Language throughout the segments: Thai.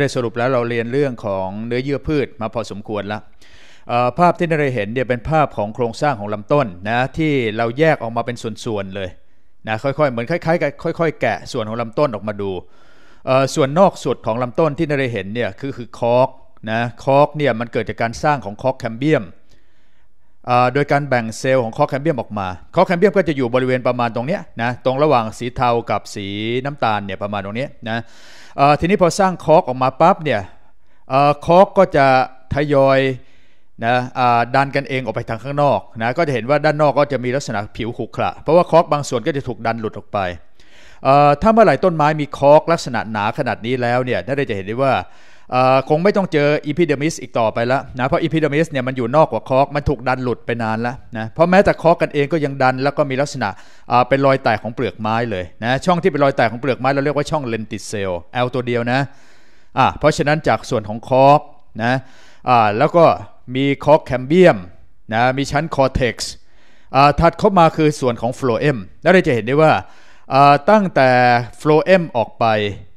ได้สรุปแล้วเราเรียนเรื่องของเนื้อเยื่อพืชมาพอสมควรแล้วภาพที่ได้เห็นเนี่ยเป็นภาพของโครงสร้างของลำต้นนะที่เราแยกออกมาเป็นส่วนๆเลยนะค่อยๆเหมือนคล้ายๆกับค่อยๆแกะส่วนของลำต้นออกมาดูส่วนนอกสุดของลำต้นที่ได้เห็นเนี่ยคือคือคอกนะคอกเนี่ยมันเกิดจากการสร้างของคอกแคมเบียมโดยการแบ่งเซลล์ของคอแคมเบียมออกมา คอแคมเบียมก็จะอยู่บริเวณประมาณตรงนี้นะ ตรงระหว่างสีเทากับสีน้ำตาลเนี่ยประมาณตรงนี้นะทีนี้พอสร้างคอกออกมาปั๊บเนี่ยคอกก็จะทยอยนะดันกันเองออกไปทางข้างนอกนะ ก็จะเห็นว่าด้านนอกก็จะมีลักษณะผิวขรุขระ เพราะว่าคอกบางส่วนก็จะถูกดันหลุดออกไป ถ้าเมื่อไหร่ต้นไม้มีคอกลักษณะหนาขนาดนี้แล้วเนี่ยน่าจะเห็นได้ว่าคงไม่ต้องเจออีพิเดมิสอีกต่อไปแล้วนะเพราะอีพิเดมิสเนี่ยมันอยู่นอกกว่าคอกมันถูกดันหลุดไปนานแล้วนะเพราะแม้แต่คอกกันเองก็ยังดันแล้วก็มีลักษณะเป็นรอยแตกของเปลือกไม้เลยนะช่องที่เป็นรอยแตกของเปลือกไม้เราเรียกว่าช่องเลนติเซลแอลตัวเดียวนะอ่าเพราะฉะนั้นจากส่วนของคอกนะอ่าแล้วก็มีคอกแคมเบียมนะมีชั้นคอเท็กซ์ถัดเข้ามาคือส่วนของโฟลเอมแล้วเราจะเห็นได้ว่าตั้งแต่โฟลเอมออกไป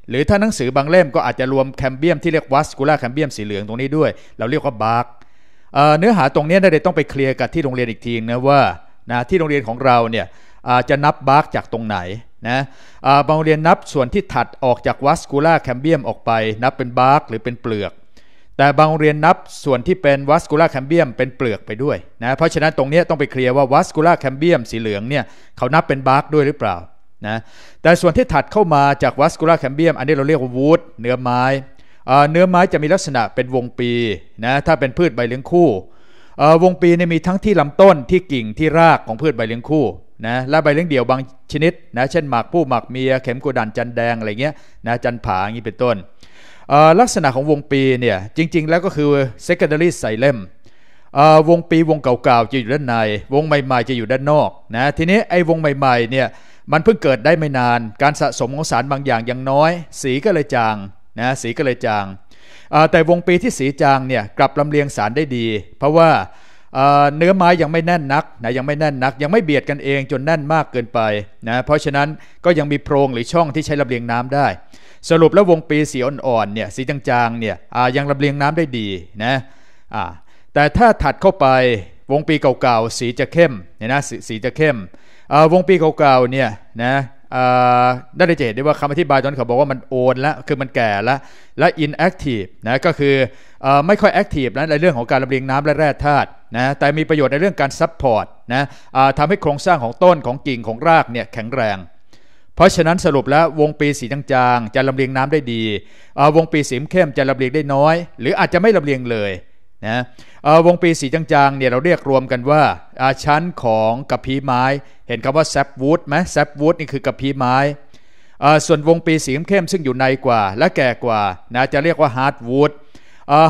หรือถ้าหนังสือบางเล่มก็อาจจะรวมแคมเบียมที่เรียกวัสกูล่าแคมเบียมสีเหลืองตรงนี้ด้วย เราเรียกว่าบาร์กเนื้อหาตรงนี้นเดต้องไปเคลียร์กับที่โรงเรียนอีกทีนะว่านะที่โรงเรียนของเราเนี่ยจะนับบาร์กจากตรงไหนนะบางโรงเรียนนับส่วนที่ถัดออกจากวัสกูล่าแคมเบียมออกไปนับเป็นบาร์กหรือเป็นเปลือกแต่บางเรียนนับส่วนที่เป็นวัสกูล่าแคมเบียมเป็นเปลือกไปด้วยนะเพราะฉะนั้นตรงนี้ต้องไปเคลียร์ว่าวัสกูล่าแคมเบียมสีเหลืองเนี่ยเขานับเป็นบาร์กด้วยหรือเปล่านะแต่ส่วนที่ถัดเข้ามาจากวัสกุลาแคมเบียมอันนี้เราเรียกว่าวูด เนื้อไม้ เนื้อไม้จะมีลักษณะเป็นวงปีนะถ้าเป็นพืชใบเลี้ยงคู่วงปีเนี่ยมีทั้งที่ลำต้นที่กิ่งที่รากของพืชใบเลี้ยงคู่นะและใบเลี้ยงเดี่ยวบางชนิดนะเช่นหมากผู้หมากเมีย เข็มกุดันจันแดงอะไรเงี้ยนะจันผาอย่างนี้เป็นต้น ลักษณะของวงปีเนี่ยจริงๆแล้วก็คือ secondary xylem วงปีวงเก่าๆจะอยู่ด้านในวงใหม่ๆจะอยู่ด้านนอกนะทีนี้ไอ้วงใหม่ๆเนี่ยมันเพิ่งเกิดได้ไม่นาน การสะสมของสารบางอย่างยังน้อย สีก็เลยจางนะ สีก็เลยจาง แต่วงปีที่สีจางเนี่ยกลับลำเลียงสารได้ดี เพราะว่าเนื้อไม้ยังไม่แน่นนักนะยังไม่แน่นนักยังไม่เบียดกันเองจนแน่นมากเกินไปนะ เพราะฉะนั้นก็ยังมีโพรงหรือช่องที่ใช้ลำเลียงน้ำได้ สรุปแล้ววงปีสีอ่อนๆเนี่ยสีจางๆเนี่ยยังลำเลียงน้ำได้ดีนะแต่ถ้าถัดเข้าไปวงปีเก่าๆสีจะเข้มเนี่ยนะสสีจะเข้มวงปีเก่าๆเนี่ยนะได้ดะเจ็ดได้ว่าคำอธิบายตอนเขาบอกว่ามันโอนแล้วคือมันแก่แล้วและ inactive นะก็คืออไม่ค่อย active นะในเรื่องของการลำเลียงน้ำและแร่ธาตุนะแต่มีประโยชน์ในเรื่องการ support นะทำให้โครงสร้างของต้นของกิ่งของรากเนี่ยแข็งแรง เพราะฉะนั้นสรุปแล้ววงปีสีจางๆ จะลำเลียงน้ำได้ดี วงปีสีเข้มจะลำเลียงได้น้อย หรืออาจจะไม่ลำเลียงเลยนะวงปีสีจางๆเนี่ยเราเรียกรวมกันว่า ชั้นของกระพี้ไม้เห็นคำว่าแซปวูดไหมแซปวูดนี่คือกระพี้ไม้ส่วนวงปีสีเข้มซึ่งอยู่ในกว่า และแก่กว่านะจะเรียกว่าฮาร์ดวูด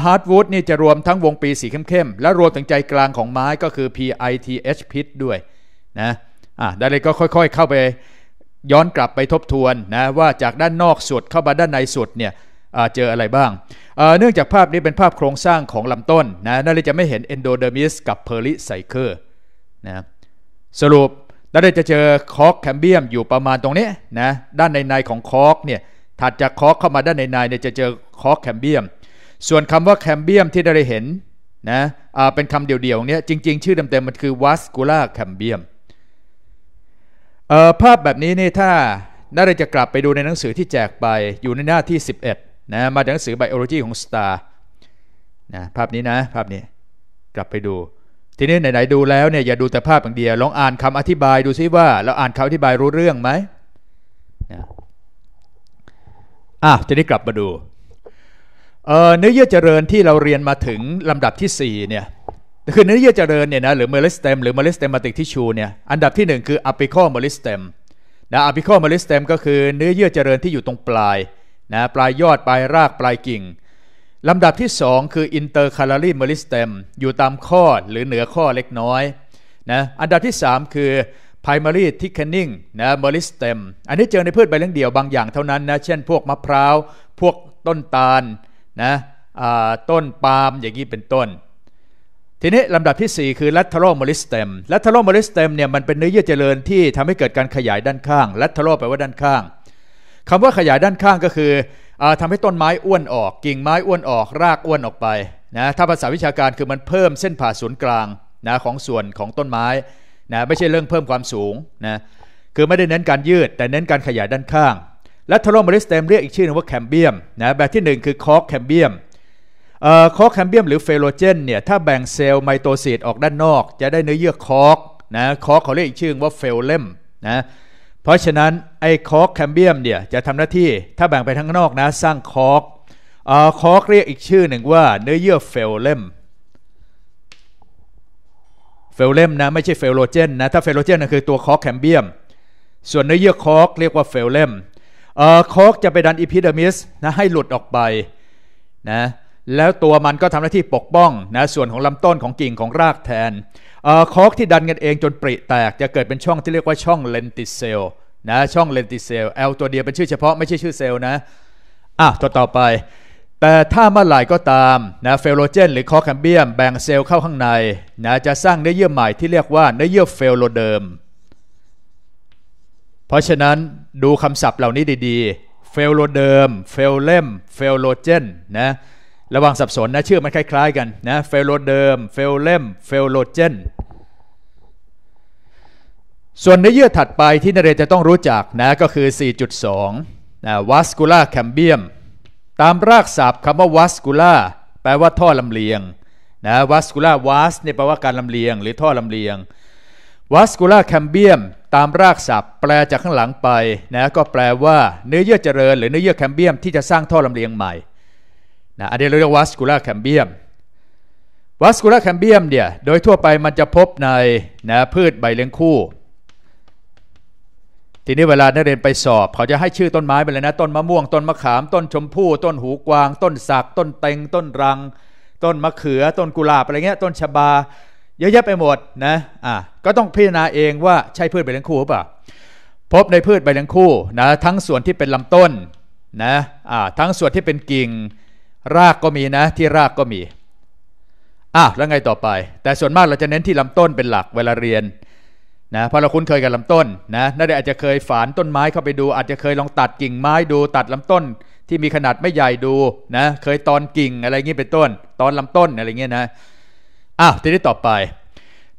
ฮาร์ดวูดนี่จะรวมทั้งวงปีสีเข้มๆและรวมถึงใจกลางของไม้ก็คือ PITH พิษด้วยนะอ่ะได้เลนก็ค่อยๆเข้าไปย้อนกลับไปทบทวนนะว่าจากด้านนอกสุดเข้ามาด้านในสุดเนี่ยเจออะไรบ้าง เนื่องจากภาพนี้เป็นภาพโครงสร้างของลำต้นนะน่ยจะไม่เห็นเอนโดเดอร์มิสกับเพอริไซเคร์นะ สรุปน่าจะเจอคอกแคมเบียมอยู่ประมาณตรงนี้ นะ ด้านในในของคอกเนี่ยถัดจากคอกเข้ามาด้านในในเนี่ยจะเจอคอกแคมเบียม ส่วนคำว่าแคมเบียมที่ได้เห็นนะเป็นคำเดี่ยวๆเนี้ยจริงๆ ชื่อเต็มๆ มันคือวัสกูล่าแคมเบียมภาพแบบนี้นี่ถ้าน่าจะกลับไปดูในหนังสือที่แจกไป อยู่ในหน้าที่ 11นะมาจากหนังสือไบโอโลจีของตาร์นะภาพนี้นะ ภาพนี้กลับไปดู ทีนี้ไหนๆดูแล้วเนี่ยอย่าดูแต่ภาพอย่างเดียว ลองอ่านคำอธิบายดูซิว่าเราอ่านคำอธิบายรู้เรื่องไหมนะอ่ะทีนี้กลับมาดู เนื้อเยื่อเจริญที่เราเรียนมาถึงลำดับที่ 4 เนี่ย คือเนื้อเยื่อเจริญเนี่ยนะหรือเมลิสเตมหรือเมลิสเตมาติกทิชูเนี่ยอันดับที่ 1 คืออะปิคอเมลิสเตมนะอะปิคอเมลิสเตมก็คือเนื้อเยื่อเจริญที่อยู่ตรงปลายนะปลายยอด ปลายรากปลายกิ่ง ลำดับที่ 2 คืออินเตอร์คาร์ลีเมริสเตมอยู่ตามข้อหรือเหนือข้อเล็กน้อยนะอันดับที่ 3 คือไพมารีทิคเคนนิงนะมอริสเตมอันนี้เจอในพืชใบเลี้ยงเดี่ยวบางอย่างเท่านั้นนะเช่นพวกมะพร้าว พวกต้นตาลนะต้นปาล์มอย่างนี้เป็นต้น ทีนี้ลำดับที่ 4 คือลัทธิโรมอริสเตมลัทธิโรมอริสเตมเนี่ยมันเป็นเนื้อเยื่อเจริญที่ทำให้เกิดการขยายด้านข้างลัท e r a l แปลว่าด้านข้างคำว่าขยายด้านข้างก็คืออทำให้ต้นไม้อ้วนออก กิ่งไม้อ้วนออกรากอ้วนออกไปนะถ้าภาษาวิชาการคือมันเพิ่มเส้นผ่าศูนย์กลางนะของส่วนของต้นไม้นะไม่ใช่เรื่องเพิ่มความสูงนะคือไม่ได้เน้นการยืดแต่เน้นการขยายด้านข้าง และทรอมบริสเตมเรียกอีกชื่อนึงว่าแคมเบียมนะแบบที่1คือคอร์แคมเบียมเอ่อคอร์แคมเบียมหรือเฟโลเจนเนี่ยถ้าแบ่งเซลล์ไมโตซิสออกด้านนอก จะได้เนื้อเยื่อคอร์นะคอร์เขาเรียกอีกชื่อว่าเฟลเลมนะเพราะฉะนั้น ไอ้คอร์กแคมเบียมเนี่ยจะทำหน้าที่ถ้าแบ่งไปทั้งนอกนะ สร้างคอร์กคอร์กเรียกอีกชื่อหนึ่งว่าเนื้อเยื่อเฟลเลมเฟลเลมนะไม่ใช่เฟลโลเจนนะถ้าเฟลโลเจนนะคือตัวคอร์กแคมเบียม ส่วนเนื้อเยื่อคอร์กเรียกว่าเฟลเลมคอร์กจะไปดันอีพิเดอมิสนะให้หลุดออกไปนะแล้วตัวมันก็ทำหน้าที่ปกป้องนะส่วนของลำต้นของกิ่งของรากแทนคอกที่ดันกันเองจนปริแตกจะเกิดเป็นช่องที่เรียกว่าช่องเลนติเซลนะ ช่องเลนติเซล L ตัวเดียวเป็นชื่อเฉพาะไม่ใช่ชื่อเซลนะอ่ะตัวต่อไป แต่ถ้าเมื่อไหร่ก็ตามนะเฟลโลเจนหรือคอแคมเบียมแบ่งเซลล์เข้าข้างใน นะจะสร้างเนื้อเยื่อใหม่ที่เรียกว่าเนื้อเยื่อเฟลโลเดิม เพราะฉะนั้นดูคำศัพท์เหล่านี้ดีๆเฟลโลเดิมเฟลเลมเฟลโลเจนนะระวังสับสนนะชื่อมันคล้ายๆกันนะเฟลโลเดิมเฟลเลมเฟลโลเจนส่วนเนื้อเยื่อถัดไปที่นเรศจะต้องรู้จักนะก็คือ 4.2 นะวัสกูล่าแคมเบียมตามรากศัพท์คำว่าวัสกูล่าแปลว่าท่อลำเลียงนะวัสกูล่าวัสเนี่ยแปลว่าการลำเลียงหรือท่อลำเลียงวัสกูล่าแคมเบียมตามรากศัพท์แปลจากข้างหลังไปนะก็แปลว่าเนื้อเยื่อเจริญหรือเนื้อเยื่อแคมเบียมที่จะสร้างท่อลำเลียงใหม่นะอันนี้เราเรียกวาสกูล่าแคมเบียมวัสกูล่าแคมเบียมเนี่ยโดยทั่วไปมันจะพบในนะพืชใบเลี้ยงคู่ ทีนี้เวลานักเรียนไปสอบ เขาจะให้ชื่อต้นไม้ไปเลยนะ ต้นมะม่วง ต้นมะขาม ต้นชมพู่ ต้นหูกวาง ต้นสักต้นเต็งต้นรัง ต้นมะเขือ ต้นกุหลาบอะไรเงี้ย ต้นชบา เยอะแยะไปหมดนะอ่ะก็ต้องพิจารณาเองว่าใช่พืชใบเลี้ยงคู่หรือเปล่า พบในพืชใบเลี้ยงคู่นะ ทั้งส่วนที่เป็นลำต้นนะอ่าทั้งส่วนที่เป็นกิ่งรากก็มีนะ ที่รากก็มีอ้าวแล้วไงต่อไป แต่ส่วนมากเราจะเน้นที่ลำต้นเป็นหลักเวลาเรียน นะพอเราคุ้นเคยกับลำต้น นะน่าจะอาจจะเคยฝานต้นไม้เข้าไปดู อาจจะเคยลองตัดกิ่งไม้ดูตัดลำต้น ที่มีขนาดไม่ใหญ่ดูนะ เคยตอนกิ่งอะไรเงี้เป็นต้น ตอนลำต้นอะไรเงี้ยนะอ้าวทีนี้ต่อไป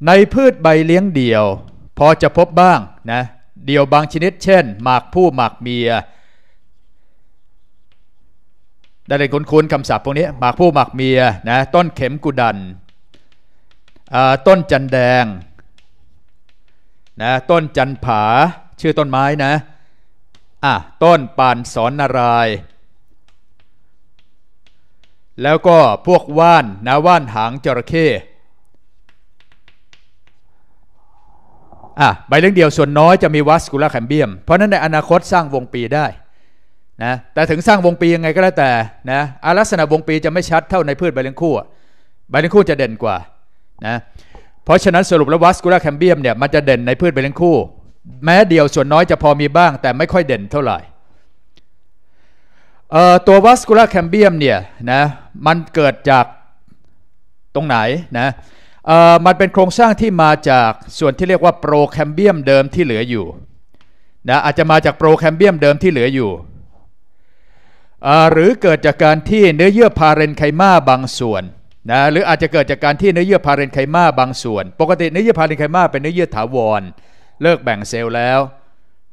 ในพืชใบเลี้ยงเดี่ยวพอจะพบบ้างนะ เดี่ยวบางชนิด เช่นหมากผู้หมากเมียได้เลยคุ้นๆคำศัพท์พวกนี้หมากผู้หมากเมียนะต้นเข็มกุดัน ต้นจันแดงนะต้นจันผา ชื่อต้นไม้นะอ่ะต้นปานสอนนาราย แล้วก็พวกว่านนะว่านหางจระเข้อ่ะใบเลี้ยงเดียวส่วนน้อยจะมีวัสกุลาแคมเบียม เพราะนั้นในอนาคตสร้างวงปีได้นะแต่ถึงสร้างวงปียังไงก็แล้ว แต่นะอาลักษณะวงปีจะไม่ชัดเท่าในพืชใบเลี้ยงคู่ใบเลี้ยงคู่จะเด่นกว่านะเพราะฉะนั้นสรุปแล้ววัสกูล่าแคมเบียมเนี่ยมันจะเด่นในพืชใบเลี้ยงคู่ แม้เดียวส่วนน้อยจะพอมีบ้างแต่ไม่ค่อยเด่นเท่าไหร่ ตัววัสกูล่าแคมเบียมเนี่ยนะมันเกิดจากตรงไหนนะมันเป็นโครงสร้างที่มาจากส่วนที่เรียกว่าโปรแคมเบียมเดิมที่เหลืออยู่นะอาจจะมาจากโปรแคมเบียมเดิมที่เหลืออยู่หรือเกิดจากการที่เนื้อเยื่อพาเรนไคมาบางส่วนนะหรืออาจจะเกิดจากการที่เนื้อเยื่อพาเรนไคมาบางส่วน ปกติเนื้อเยื่อพาเรนไคมาเป็นเนื้อเยื่อถาวร เลิกแบ่งเซลล์แล้ว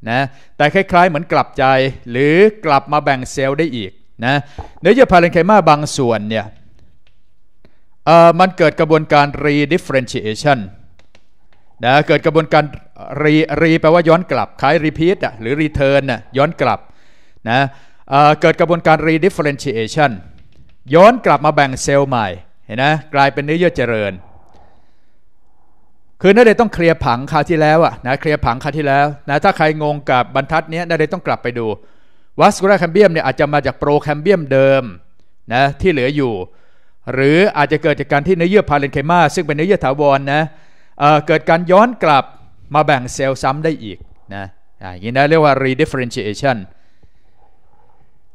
นะแต่คล้ายๆ เหมือนกลับใจหรือกลับมาแบ่งเซลล์ได้อีกนะเนื้อเยื่อพาเรนไคมาบางส่วนเนี่ยมันเกิดกระบวนการ redifferentiation นะเกิดกระบวนการรีรีแปลว่าย้อนกลับคล้าย repeat อ่ะหรือ return อ่ะย้อนกลับนะเกิดกระบวนการ redifferentiation ย้อนกลับมาแบ่งเซลล์ใหม่เห็นนะกลายเป็นเนื้อเยื่อเจริญ คือน่าเดต้องเคลียร์ผังคราวที่แล้วอะนะเคลียร์ผังคราวที่แล้วนะถ้าใครงงกับบรรทัดนี้น่าเดต้องกลับไปดูวัสดุลแคมเบียมเนี่ยอาจจะมาจากโปรแคมเบียมเดิมนะที่เหลืออยู่ หรืออาจจะเกิดจากการที่เนื้อเยื่อพาเลนเคมาซึ่งเป็นเนื้อเยื่อถาวรนะเเกิดการย้อนกลับมาแบ่งเซลล์ซ้ำได้อีกนะอย่างนี้นะเรียกว่า redifferentiation เ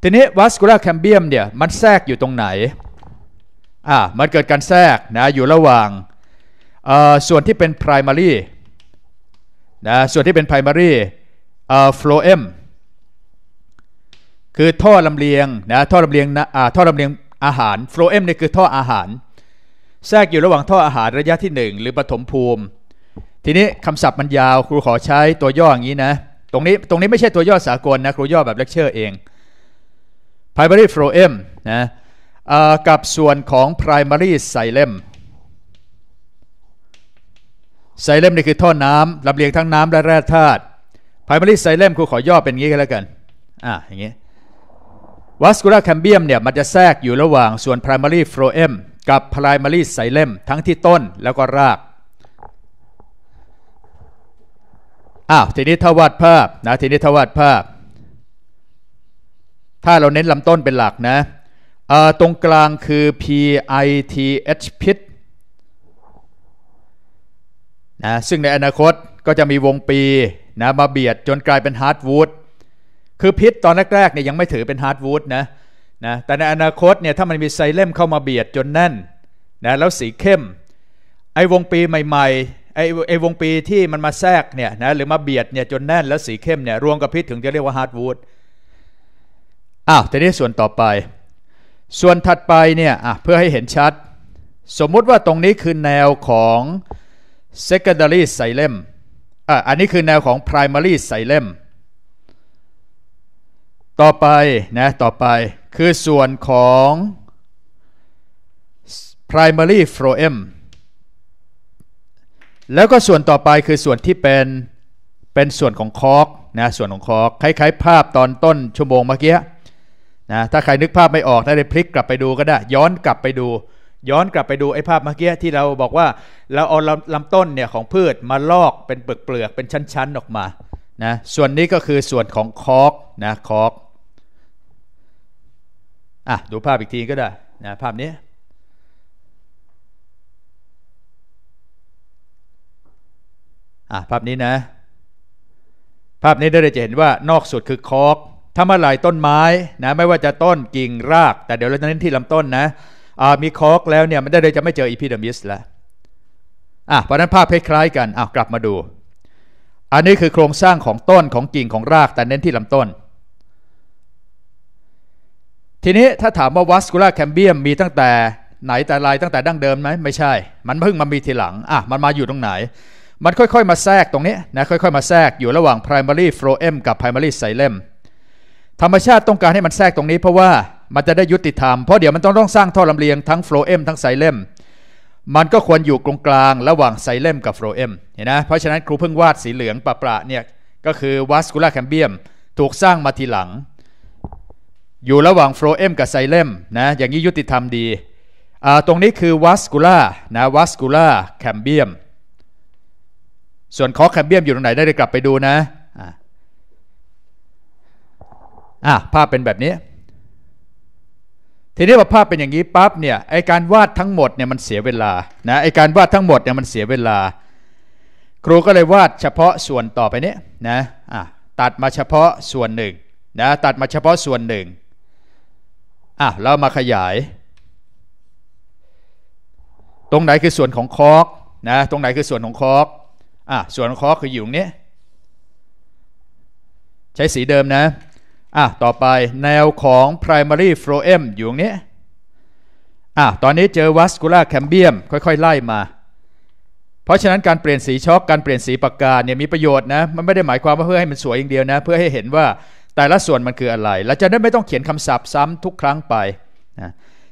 ทีนี้วัสกูลาแคมเบียมเนี่ยมันแทรกอยู่ตรงไหนอ่ามันเกิดการแทรกนะอยู่ระหว่างส่วนที่เป็น primary นะส่วนที่เป็น primary เอ่อ phloem คือท่อลำเลียงนะท่อลำเลียงนะท่อลำเลียงอาหาร phloem เนี่ยคือท่ออาหารแทรกอยู่ระหว่างท่ออาหารระยะที่ 1 หรือปฐมภูมิ ทีนี้คำศัพท์มันยาวครูขอใช้ตัวย่ออย่างนี้นะ ตรงนี้ ตรงนี้ไม่ใช่ตัวย่อสากลนะครูย่อแบบเลคเชอร์เอง primary phloem นะกับส่วนของ primary xylem xylem นี่คือท่อน้ำลำเลียงทั้งน้ำและแร่ธาตุ primary xylem คือขอย่อเป็นงี้ก็แล้วกันอ่าอย่างงี้ vascular cambium เนี่ยมันจะแทรกอยู่ระหว่างส่วน primary phloem กับ primary xylem ทั้งที่ต้นแล้วก็รากอ้าวทีนี้ถ้าวาดภาพนะทีนี้ถ้าวาดภาพถ้าเราเน้นลำต้นเป็นหลักนะตรงกลางคือ PITH pit นะซึ่งในอนาคตก็จะมีวงปีนะมาเบียดจนกลายเป็นฮาร์ดวูดคือพิษตอนแรกๆเนี่ยยังไม่ถือเป็นฮาร์ดวูดนะนะแต่ในอนาคตเนี่ยถ้ามันมีไซเลมเข้ามาเบียดจนแน่นนะแล้วสีเข้มไอ้วงปีใหม่ๆไอ้ไอ้วงปีที่มันมาแทรกเนี่ยนะหรือมาเบียดเนี่ยจนแน่นแล้วสีเข้มเนี่ยรวมกับพิษถึงจะเรียกว่าฮาร์ดวูดอ้าวทีนี้ส่วนต่อไป ส่วนถัดไปเนี่ย เพื่อให้เห็นชัด สมมุติว่าตรงนี้คือแนวของ secondary s y l e m อ่อันนี้คือแนวของ primary s y l e m ต่อไปนะ ต่อไปคือส่วนของ primary f r l o e m แล้วก็ส่วนต่อไปคือส่วนที่เป็น เป็นส่วนของคอร์กนะ ส่วนของคอร์กคล้ายๆภาพตอนต้นชั่วโมงเมื่อกี้นะถ้าใครนึกภาพไม่ออกนะเลยพลิกกลับไปดูก็ได้ย้อนกลับไปดู ย้อนกลับไปดูไอ้ภาพเมื่อกี้ที่เราบอกว่าเราเอาลำลำต้นเนี่ยของพืชมาลอกเป็นเปลือกเปลือกเป็นชั้น ๆออกมานะส่วนนี้ก็คือส่วนของคอกนะคอกอ่ะดูภาพอีกทีก็ได้นะภาพนี้อ่ะภาพนี้นะ ภาพนี้เราจะเห็นว่านอกสุดคือคอกถ้าเมื่อไหร่ต้นไม้นะไม่ว่าจะต้นกิ่งราก แต่เดี๋ยวเราจะเน้นที่ลำต้นนะมีคอกแล้วเนี่ยมันได้เลยจะไม่เจออีพิเดมิสแล้วอ่ะเพราะนั้นภาพคล้ายกันอ้าวกลับมาดู อันนี้คือโครงสร้างของต้นของกิ่งของรากแต่เน้นที่ลำต้น ทีนี้ถ้าถามว่าวัสกูล่าแคมเบียมมีตั้งแต่ไหนแต่ไรตั้งแต่ดั้งเดิมไหม ไม่ใช่ มันเพิ่งมามีทีหลังอ่ะมันมาอยู่ตรงไหน มันค่อยๆมาแทรกตรงนี้นะค่อยๆมาแทรกอยู่ระหว่าง primary phloem กับ primary xylem ธรรมชาติต้องการให้มันแทรกตรงนี้เพราะว่ามันจะได้ยุติธรรม เพราะเดี๋ยวมันต้องต้องสร้างท่อลำเลียงทั้งโฟลเอ็มทั้งไซเล่มมันก็ควรอยู่ตรงกลางระหว่างไซเล่มกับโฟลเอ็มเห็นนะเพราะฉะนั้นครูเพิ่งวาดสีเหลืองปะประเนี่ยก็คือวัสคูล่าแคมเบียมถูกสร้างมาทีหลัง อยู่ระหว่างโฟลเอ็มกับไซเล่มนะอย่างนี้ยุติธรรมดีตรงนี้คือวัสคูล่านะวัสคูล่าแคมเบียมส่วนคอแคมเบียมอยู่ตรงไหนได้กลับไปดูนะอ่ะภาพเป็นแบบนี้ ทีนี้พอภาพเป็นอย่างนี้ปั๊บเนี่ยไอการวาดทั้งหมดเนี่ยมันเสียเวลานะไอการวาดทั้งหมดเนี่ยมันเสียเวลา ครูก็เลยวาดเฉพาะส่วนต่อไปนี้นะอ่ะตัดมาเฉพาะส่วนหนึ่งนะตัดมาเฉพาะส่วนหนึ่งอ่ะแล้วมาขยาย ตรงไหนคือส่วนของคอกนะ ตรงไหนคือส่วนของคอกอ่ะส่วนของคอกคืออยู่ตรงนี้ใช้สีเดิมนะอ่ะต่อไปแนวของ primary phloem อยู่ตรงนี้อ่ะตอนนี้เจอ vascular cambium ค่อย ๆ ไล่มา เพราะฉะนั้นการเปลี่ยนสีช็อกการเปลี่ยนสีปากกาเนี่ยมีประโยชน์นะมันไม่ได้หมายความว่าเพื่อให้มันสวยอย่างเดียวนะเพื่อให้เห็นว่าแต่ละส่วนมันคืออะไร แลวจะได้ไม่ต้องเขียนคำศัพท์ซ้ำทุกครั้งไปนะ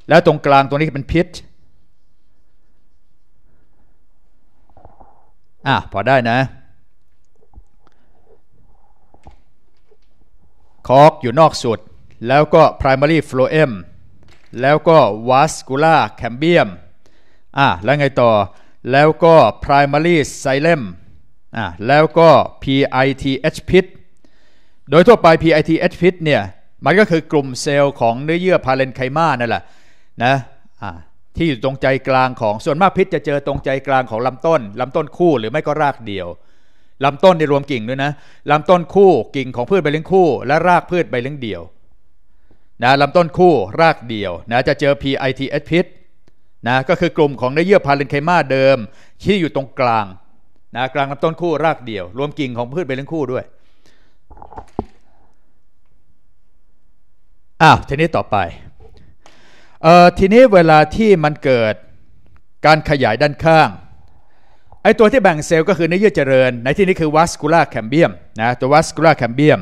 แล้วตรงกลางตรงนี้เป็นพิษอ่ะพอได้นะคอร์กอยู่นอกสุด แล้วก็ primary phloem แล้วก็ vascular cambium อ่ะแล้วไงต่อ แล้วก็ primary xylem อ่ะแล้วก็ PITH pit โดยทั่วไป PITH pit เนี่ย มันก็คือกลุ่มเซลล์ของเนื้อเยื่อพาเลนไคมานั่นแหละนะ อ่ะที่อยู่ตรงใจกลางของ ส่วนมากพิษจะเจอตรงใจกลางของลำต้น ลำต้นคู่หรือไม่ก็รากเดียวลำต้นในรวมกิ่งด้วยนะลำต้นคู่กิ่งของพืชใบเลี้ยงคู่และรากพืชใบเลี้ยงเดี่ยวนะลำต้นคู่รากเดี่ยวนะจะเจอ PITS พิษนะก็คือกลุ่มของเนื้อเยื่อพาเลนไคมาเดิมที่อยู่ตรงกลางนะกลางลำต้นคู่รากเดี่ยว รวมกิ่งของพืชใบเลี้ยงคู่ด้วยอ้าวทีนี้ต่อไปเอ่อทีนี้เวลาที่มันเกิดการขยายด้านข้างไอตัวที่แบ่งเซลล์ก็คือเนื้อเยื่อเจริญในที่นี้คือวัสกูล่าแคมเบียมนะตัววัสกูล่าแคมเบียม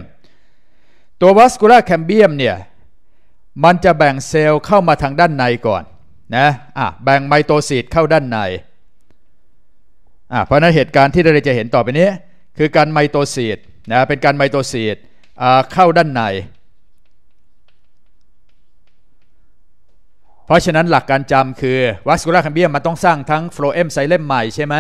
ตัววัสกูล่าแคมเบียมเนี่ยมันจะแบ่งเซลล์เข้ามาทางด้านในก่อนนะอ่ะแบ่งไมโตซีดเข้าด้านในอ่ะเพราะนั้นเหตุการณ์ที่เราจะเห็นต่อไปนี้คือการไมโตซีดนะเป็นการไมโตซ่าเข้าด้านใน เพราะฉะนั้นหลักการจำคือวัสกูล่าแคมเบียมมันต้องสร้างทั้งโฟลเอมไซเลมใหม่ใช่ไหม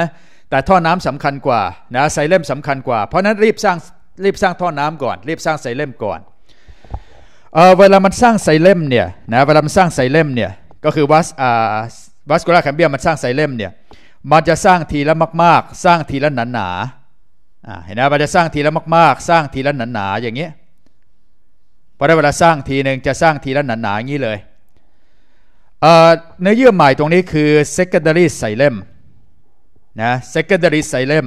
แต่ท่อน้ำสำคัญกว่านะไซเลมสำคัญกว่า เพราะนั้นรีบสร้างรีบสร้างท่อน้ำก่อน รีบสร้างไซเลมก่อนเเวลามันสร้างไซเลมเนี่ยนะเวลามันสร้างไซเลมเนี่ยก็คือวัสอ่าวัสกูล่าแคมเบียมันสร้างไซเลมเนี่ยมันจะสร้างทีละมากๆสร้างทีละหนาหนาเห็นไหมมันจะสร้างทีละมากๆ สร้างทีละหนาหนาอย่างเงี้ยพอได้เวลาสร้างทีหนึ่งจะสร้างทีละหนาหนาอย่างนี้เลยเนื้อเยื่อใหม่ตรงนี้คือ secondary ไซเลมนะ secondary s y l e m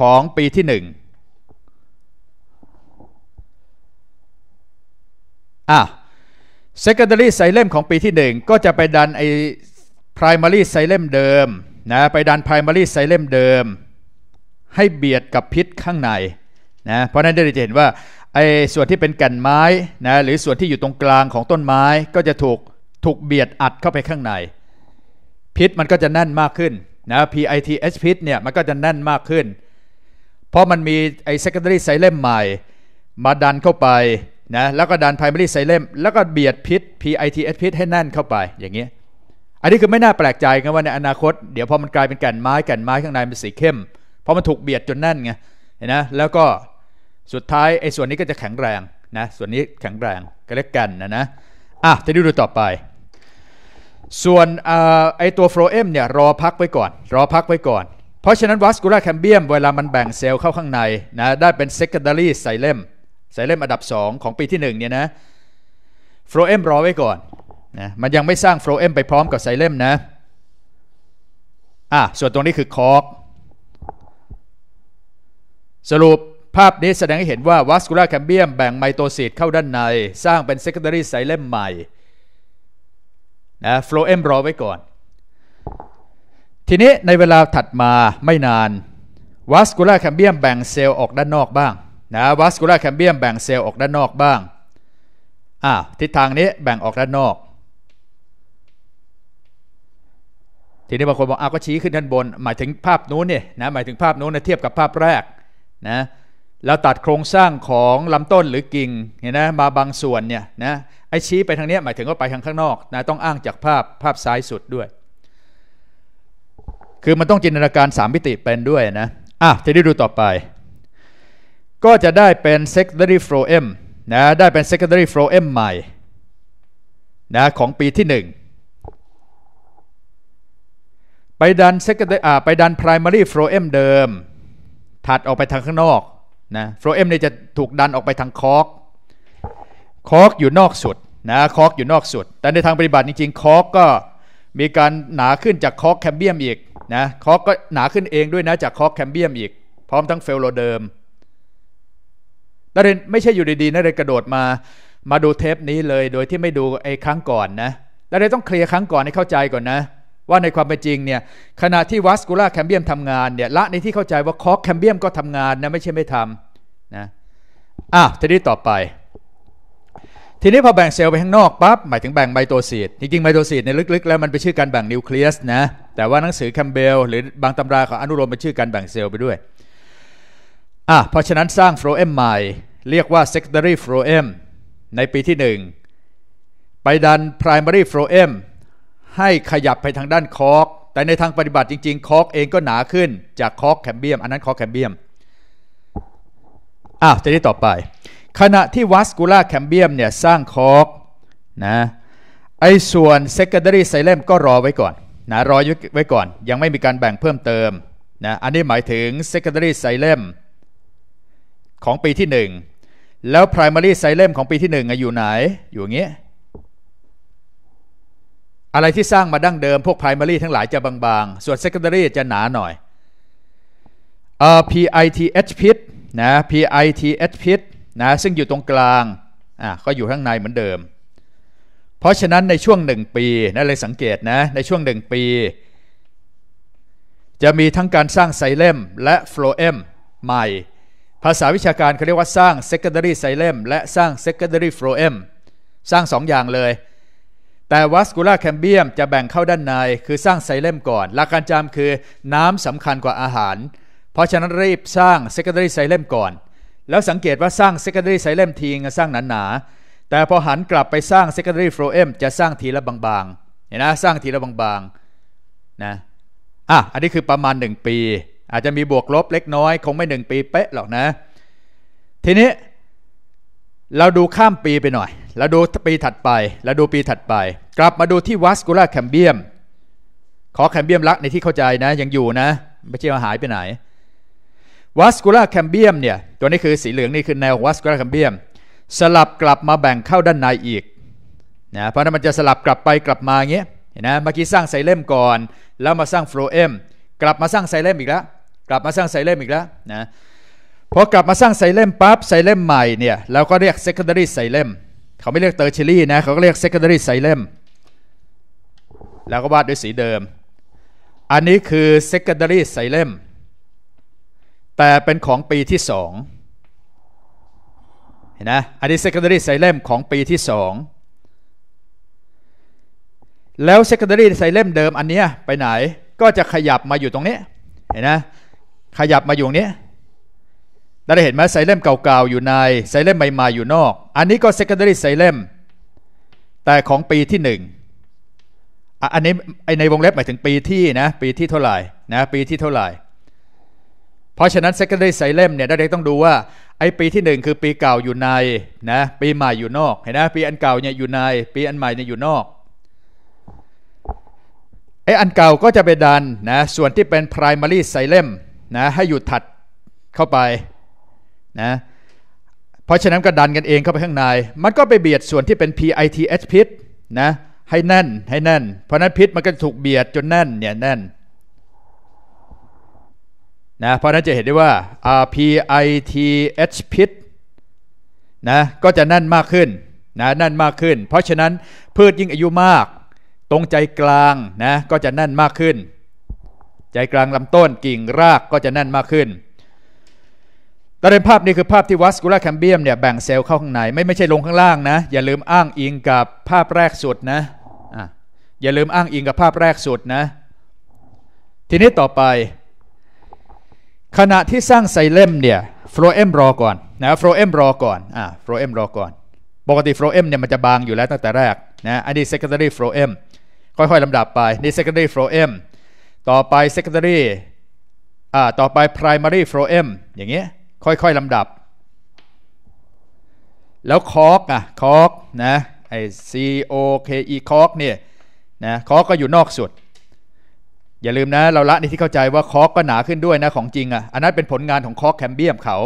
ของปีที่หนึ่งอ่ะ secondary s y l e m ของปีที่หนึ่งก็จะไปดันไอ้ primary s y l e m เดิมนะไปดัน primary s y l e m เดิมให้เบียดกับพิษข้างในนะเพราะนั้นเราจะเห็นว่าไอ้ส่วนที่เป็นแก่นไม้นะหรือส่วนที่อยู่ตรงกลางของต้นไม้ก็จะถูกถูกเบียดอัดเข้าไปข้างใน พิษมันก็จะแน่นมากขึ้นนะ p i t s พิษเนี่ยมันก็จะแน่นมากขึ้น เพราะมันมีไอ้ secondary ไซ l e m ใหม่ มาดันเข้าไปนะแล้วก็ดัน primary ไซ l e m แล้วก็เบียดพิษ p i t s พิษให้แน่นเข้าไปอย่างเงี้ยอันนี้คือไม่น่าแปลกใจกันว่าในอนาคต เดี๋ยวพอมันกลายเป็นแก่นไม้แก่นไม้ข้างในเป็นสีเข้มเพราะมันถูกเบียดจนแน่นไงเห็นนะแล้วก็สุดท้ายไอ้ส่วนนี้ก็จะแข็งแรงนะส่วนนี้แข็งแรงก็เรียกแก่นนะนะอ่ะจะดูดูต่อไปส่วนอไอตัวโฟลเอมเนี่ยรอพักไว้ก่อน รอพักไว้ก่อนเพราะฉะนั้นวัสกูล่าแคมเบียม เวลามันแบ่งเซลล์เข้าข้างในนะได้เป็น secondary ไซเลมไซเลมอันดับ 2 ของปีที่1เนี่ยนะโฟลเอมรอไว้ก่อนนะมันยังไม่สร้างโฟลเอมไปพร้อมกับไซเลมนะอ่ะส่วนตรงนี้คือคอร์กสรุปภาพนี้แสดงให้เห็นว่าวัสกูล่าแคมเบียม แบ่งไมโตซิสเข้าด้านใน สร้างเป็น secondary ไซเลมใหม่นะโฟลเอมรอไว้ก่อน ทีนี้ในเวลาถัดมาไม่นานวัสกูล่าแคมเบียมแบ่งเซลล์ออกด้านนอกบ้างนะวัสกูล่าแคมเบียมแบ่งเซลล์ออกด้านนอกบ้างอ่าทิศทางนี้แบ่งออกด้านนอก ทีนี้บางคนบอกอ้าก็ชี้ขึ้นด้านบน หมายถึงภาพนู้นเนี่ยนะหมายถึงภาพนู้นนะเทียบกับภาพแรกนะเราตัดโครงสร้างของลำต้นหรือกิ่งเห็นนะมาบางส่วนเนี่ยนะไอ้ชี้ไปทางนี้หมายถึงว่าไปทางข้างนอกนะต้องอ้างจากภาพภาพซ้ายสุดด้วย คือมันต้องจินตนาการสามมิติเป็นด้วยนะอ่ะทีนี้ดูต่อไป ก็จะได้เป็น secondary flow M นะได้เป็น secondary flow M ใหม่นะของปีที่1ไปดัน secondary ไปดัน primary flow M เดิม ถัดออกไปทางข้างนอกนะ flow M เนี่ยจะถูกดันออกไปทางคอร์คอกอยู่นอกสุดนะคอกอยู่นอกสุด แต่ในทางปฏิบัติจริงๆคอกก็มีการหนาขึ้นจากคอกแคมเบียมอีกนะคอกก็หนาขึ้นเองด้วยนะจากคอกแคมเบียมอีกพร้อมทั้งเฟลโลเดิมนักเรียนไม่ใช่อยู่ดีๆนักเรียนกระโดดมามาดูเทปนี้เลย โดยที่ไม่ดูไอ้ครั้งก่อนนะนักเรียนต้องเคลียร์ครั้งก่อนให้เข้าใจก่อนนะว่าในความเป็นจริงเนี่ยขณะที่วัสกูล่าแคมเบียมทำงานเนี่ยละในที่เข้าใจว่าคอกแคมเบียมก็ทำงานนะไม่ใช่ไม่ทำนะอ่ะทีนี้ต่อไปทีนี้พอแบ่งเซลล์ไปข้างนอกปั๊บหมายถึงแบ่งไมโตซีดจริงๆไมโตซีดในลึกๆ แล้วมันไปชื่อการแบ่งนิวเคลียสนะแต่ว่าหนังสือแคมเบลหรือบางตำราเขาอนุโลมไปชื่อการแบ่งเซลล์ไปด้วยอ่ะเพราะฉะนั้นสร้างโฟลเอมใหม่เรียกว่า secondary f l o m ในปีที่ 1 ไปดัน primary f l o m ให้ขยับไปทางด้านคอกแต่ในทางปฏิบัติจริงๆคอกเองก็หนาขึ้นจากคอกแคมเบียมอันนั้นคอกแคมเบียมอ้าวจะได้ต่อไปขณะที่วัสกูล่าแคมเบียมเนี่ย สร้างคอกนะไอ้ส่วนเซคันดารีไซเลมก็รอไว้ก่อนนะรอไว้ก่อน ยังไม่มีการแบ่งเพิ่มเติม นะ อันนี้หมายถึงเซคันดารีไซเลมของปีที่1 แล้วไพรมารีไซเลมของปีที่1อยู่ไหนอยู่เงี้ยอะไรที่สร้างมาดั้งเดิม พวกไพรมารีทั้งหลายจะบางๆ ส่วนเซคันดารีจะหนาหน่อยเอ่อ PITH พิษนะ PITH พิษนะซึ่งอยู่ตรงกลางอ่ะก็อยู่ข้างในเหมือนเดิม เพราะฉะนั้นในช่วงหนึ่งปีนะเลยสังเกตนะ ในช่วงหนึ่งปี จะมีทั้งการสร้างไซเลมและโฟลเอมใหม่ ภาษาวิชาการเขาเรียกว่าสร้าง secondary ไซเลมและสร้าง secondary โฟลเอมสร้างสองอย่างเลย แต่ัสกูล่าแคมเบียมจะแบ่งเข้าด้านในคือสร้างไซเลมก่อน หลักการจำคือน้ำสำคัญกว่าอาหาร เพราะฉะนั้นรีบสร้าง secondary ไซเลมก่อนแล้วสังเกตว่าสร้าง secondary xylem ทีงสร้างหนาหนา แต่พอหันกลับไปสร้าง secondary f h l o e m จะสร้างทีละบางๆเห็นนะ สร้างทีละบางๆนะ อ่ะ อันนี้คือประมาณ 1 ปี อาจจะมีบวกลบเล็กน้อย คงไม่ 1 ปีเป๊ะหรอกนะ ทีนี้เราดูข้ามปีไปหน่อย เราดูปีถัดไปเราดูปีถัดไป กลับมาดูที่ vascular cambium ขอแคมเบียมรักในที่เข้าใจนะยังอยู่นะ ไม่ใช่ว่าหายไปไหนวัสกูล่าแคมเบียมเนี่ยัวนี้คือสีเหลือง นี่คือแนววัสกราคัมเบียม สลับกลับมาแบ่งเข้าด้านในอีกนะเพราะนั้นมันจะสลับกลับไปกลับมาอย่างเงี้ยนะเมื่อกี้สร้างไซเลมก่อนแล้วมาสร้างโฟลเอมกลับมาสร้างไซเลมอีกแล้วกลับมาสร้างไซเลมอีกแล้วนะพอกลับมาสร้างไซเลมปั๊บไซเลมใหม่เนี่ยเราก็เรียกเซคันดารีไซเลมเขาไม่เรียกเตอร์เชิลี่นะเขาก็เรียกเซคันดารีไซเลมแล้วก็วาดด้วยสีเดิม อันนี้คือเซคันดารีไซเลมแต่เป็นของปีที่สองเห็นนะอันนี้ secondary a s เล่มของปีที่สอง แล้ว secondary a s เล่มเดิมอันเนี้ยไปไหนก็จะขยับมาอยู่ตรงนี้เห็นนะขยับมาอยู่ตรงนี้ได้เห็นไหมไซเลมเก่าๆ อยู่ในไซเลมใหม่ๆอยู่นอก อันนี้ก็ secondary ไซเลมแต่ของปีที่หนึ่งอันนี้ในวงเล็บหมายถึงปีที่นะปีที่เท่าไหร่นะปีที่เท่าไหร่เพราะฉะนั้น secondary s i l e n เนี่ยเด็กต้องดูว่าไอปีที่ 1 คือปีเก่าอยู่ในนะปีใหม่อยู่นอกเห็นไหมปีอันเก่าเนี่ยอยู่ใน ปีอันใหม่เนี่ยอยู่นอกไออันเก่าก็จะไปดันนะส่วนที่เป็น primary s i l e n นะให้อยู่ถัดเข้าไปนะเพราะฉะนั้นก็ดันกันเองเข้าไปข้างในมันก็ไปเบียดส่วนที่เป็น PITH พิษนะให้แน่นให้แน่นเพราะนั้นพิษมันก็ถูกเบียดจนแน่นเนี่ยแน่นนะเพราะนั้นจะเห็นได้ว่า RPITH พิษนะก็จะนั่นมากขึ้นนะนั่นมากขึ้นเพราะฉะนั้นพืชยิ่งอายุมาก ตรงใจกลางนะก็จะนั่นมากขึ้น ใจกลางลำต้นกิ่งรากก็จะนั่นมากขึ้นตอนในภาพนี้คือภาพที่วัสกุล่าแคมเบียมเนี่ยแบ่งเซลล์เข้าข้างในไม่ไม่ใช่ลงข้างล่างนะอย่าลืมอ้างอิงกับภาพแรกสุดนะอย่าลืมอ้างอิงกับภาพแรกสุดนะทีนี้ต่อไปขณะที่สร้างไซเลมเนี่ยโฟลเอมรอก่อนนะโฟลเอมรอก่อนอ่าโฟลเอมรอก่อน ปกติโฟลเอมเนี่ยมันจะบางอยู่แล้วตั้งแต่แรกนะอันนี้ secondary p h l o อมค่อยๆลำดับไปนี่ secondary p h l o อมต่อไป secondary อ่าต่อไป primary p h l o อมอย่างเงี้ยค่อยๆลำดับ แล้วคอกอ่ะคอกนะไอ C O K E คอกเนี่ยนะคอกก็อยู่นอกสุดอย่าลืมนะ เราละในที่เข้าใจว่าคอกก็หนาขึ้นด้วยนะ ของจริงอะ่ะ อันนั้นเป็นผลงานของคอกแคมเบียมเขา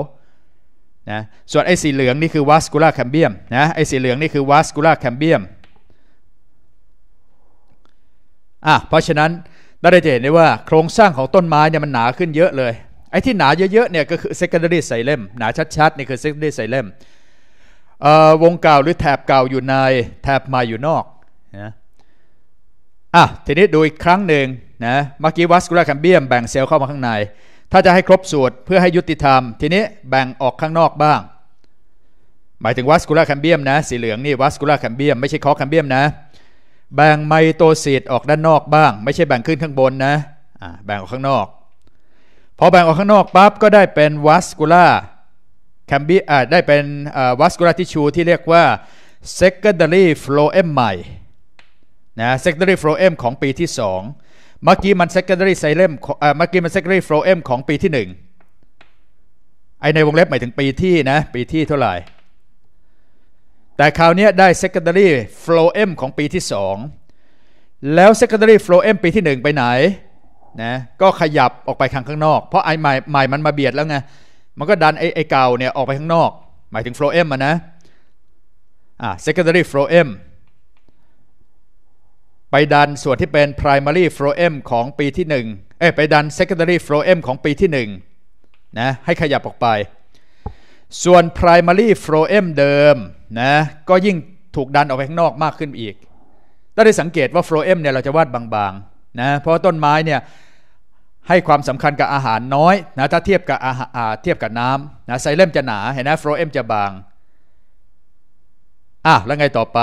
นะส่วนไอ้สีเหลืองนี่คือวาสกูล่าแคมเบียมนะไอ้สีเหลืองนี่คือวาสกูล่าแคมเบียมอ่ะเพราะฉะนั้นเราจะเห็นได้ว่าโครงสร้างของต้นไม้เนี่ยมันหนาขึ้นเยอะเลย ไอ้ที่หนาเยอะๆเนี่ยก็คือ secondary ไซ l e m หนาชัดๆ นี่คือ secondary ไซ l e m วงเก่าหรือแถบเก่าอยู่ในแถบใหม่อยู่นอกนะอ่ะทีนี้ดูอีกครั้งหนึ่งนะเมื่อกี้วัสกุลาแคมเบียมแบ่งเซลล์เข้ามาข้างในถ้าจะให้ครบสูตรเพื่อให้ยุติธรรมทีนี้แบ่งออกข้างนอกบ้างหมายถึงวัสกุลาแคมเบียมนะสีเหลืองนี่วัสกุลาแคมเบียมไม่ใช่คอแคมเบียมนะแบ่งไมโตซีดออกด้านนอกบ้าง ไม่ใช่แบ่งขึ้นข้างบนนะแบ่งออกข้างนอกพอแบ่งออกข้างนอกปั๊บก็ได้เป็นวัสกุลาแคมเบียได้เป็นวัสกุลาทิชูที่เรียกว่า secondary phloem ใหม่นะ secondary phloem ของปีที่ 2เมื่อกี้มัน secondary s a l e m เมื่อกี้มัน secondary f l o w m ของปีที่หนึ่งไอในวงเล็บหมายถึงปีที่นะ ปีที่เท่าไหร่แต่คราวนี้ได้ secondary f l o w m ของปีที่สอง แล้ว secondary f l o w m ปีที่หนึ่งไปไหน นะ ก็ขยับออกไปทางข้างนอก เพราะไอใหม่ใหม่มันมาเบียดแล้วไง มันก็ดันไอไอเก่าเนี่ยออกไปข้างนอก หมายถึง f l o w m อ่นนะอ่า secondary f l o w m ไปดันส่วนที่เป็น primary f l o e m ของปีที่1เอ้ไปดัน secondary f l o e m ของปีที่1นะให้ขยับออกไป ส่วน primary f l o e m เดิมนะก็ยิ่งถูกดันออกไปข้างนอกมากขึ้นอีกถ้าได้สังเกตว่า f l o e m เนี่ยเราจะวาดบางๆนะเพราะต้นไม้เนี่ยให้ความสำคัญกับอาหารน้อยนะถ้าเทียบกับอาหารเทียบกับน้ำนะไซเลมจะหนาเห็นไหม f l o เอมจะบาง อ่ะแล้วไงต่อไป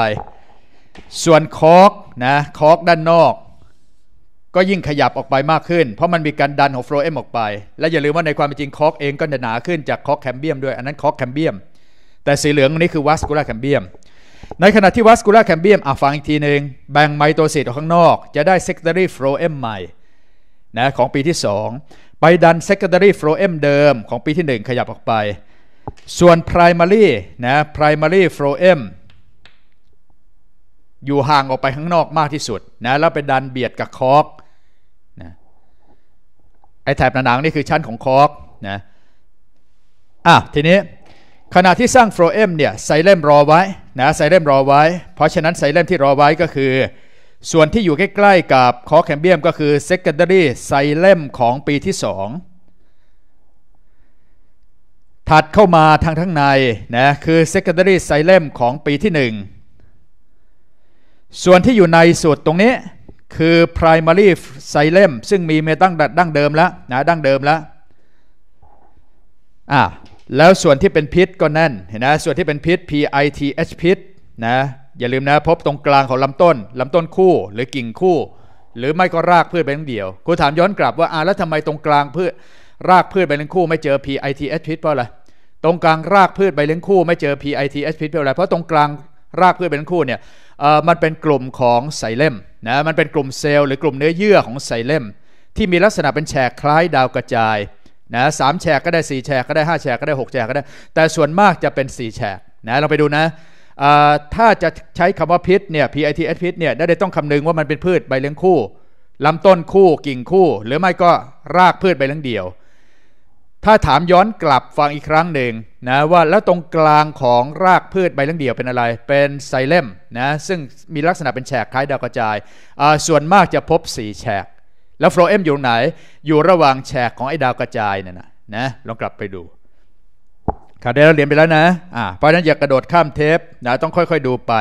ส่วนคอกนะคอกด้านนอกก็ยิ่งขยับออกไปมากขึ้นเพราะมันมีการดันของโฟลเอ็มออกไป และอย่าลืมว่าในความเป็นจริงคอกเองก็หนาขึ้น จากคอกแคมเบียมด้วยอันนั้นคอกแคมเบียม แต่สีเหลืองนี้คือวัสกูล่าแคมเบียมในขณะที่วัสกูล่าแคมเบียมอ่ะฟังอีกทีหนึ่ง แบ่งไมโตซิสออกข้างนอกจะได้เ s กเตอรี่ฟ p h เอ็มใหม่นะของปีที่2ไปดันเ s กเตอรี่ฟ p h เอ็มเดิมของปีที่ 1 ขยับออกไป ส่วนไพรมารีนะพรมารีฟ p h เอ็มอยู่ห่างออกไปข้างนอกมากที่สุดนะแล้วไปดันเบียดกับคอกนะไอ้แถบหนังนี่คือชั้นของคอกนะอ่ะทีนี้ขณะที่สร้างโฟรเอมเนี่ยไซเล่มรอไว้นะไซเล่มรอไว้เพราะฉะนั้นไซเล่มที่รอไว้ก็คือ ส่วนที่อยู่ใกล้ ๆ กับคอแคมเบียมก็คือ secondary ไซ่เล่มของปีที่2 ถัดเข้ามาทางทั้งในนะคือ secondary ไซ่เล่มของปีที่1ส่วนที่อยู่ในสูตรตรงนี้คือ primary xylem ซึ่งมีเมตั้งดั้งเดิมแล้วนะดั้งเดิมแล้วอ่าแล้วส่วนที่เป็นพิษก็แน่นเห็นนะส่วนที่เป็นพิษ PITH พิษนะอย่าลืมนะพบตรงกลางของลำต้นลำต้นคู่หรือกิ่งคู่ หรือไม่ก็รากพืชเป็นเดียวครูถามย้อนกลับว่าอ่าแล้วทำไมตรงกลางพืชรากพืชใบเลี้ยงคู่ไม่เจอ PITH พิษเพราะอะไรตรงกลางรากพืชใบเลี้ยงคู่ไม่เจอ PITH พิษเพราะอะไรเพราะตรงกลางรากพืชใบเลี้ยงคู่เนี่ยมันเป็นกลุ่มของไซเลมนะมันเป็นกลุ่มเซลล์หรือกลุ่มเนื้อเยื่อของไซเลมที่มีลักษณะเป็นแฉกคล้ายดาวกระจายนะสามแฉกก็ได้ 4แฉกก็ได้ 5แฉกก็ได้ 6แฉกก็ได้แต่ส่วนมากจะเป็น 4 แฉกนะเราไปดูนะถ้าจะใช้คำว่าพิษเนี่ย PITS พิษเนี่ยได้ต้องคำนึงว่ามันเป็นพืชใบเลี้ยงคู่ลำต้นคู่กิ่งคู่ หรือไม่ก็รากพืชใบเลี้ยงเดี่ยวถ้าถามย้อนกลับฟังอีกครั้งหนึ่งนะว่าแล้วตรงกลางของรากพืชใบเลี้ยงเดี่ยวเป็นอะไรเป็นไซเลมนะซึ่งมีลักษณะเป็นแฉกคล้ายดาวกระจาย ส่วนมากจะพบสี่แฉก แล้วโฟลเอมอยู่ไหน อยู่ระหว่างแฉกของไอ้ดาวกระจายเนี่ยนะนะลองกลับไปดูข่าวได้เราเรียนไปแล้วนะอ่าเพราะนั้นอย่ากกระโดดข้ามเทปนะต้องค่อยๆดูไป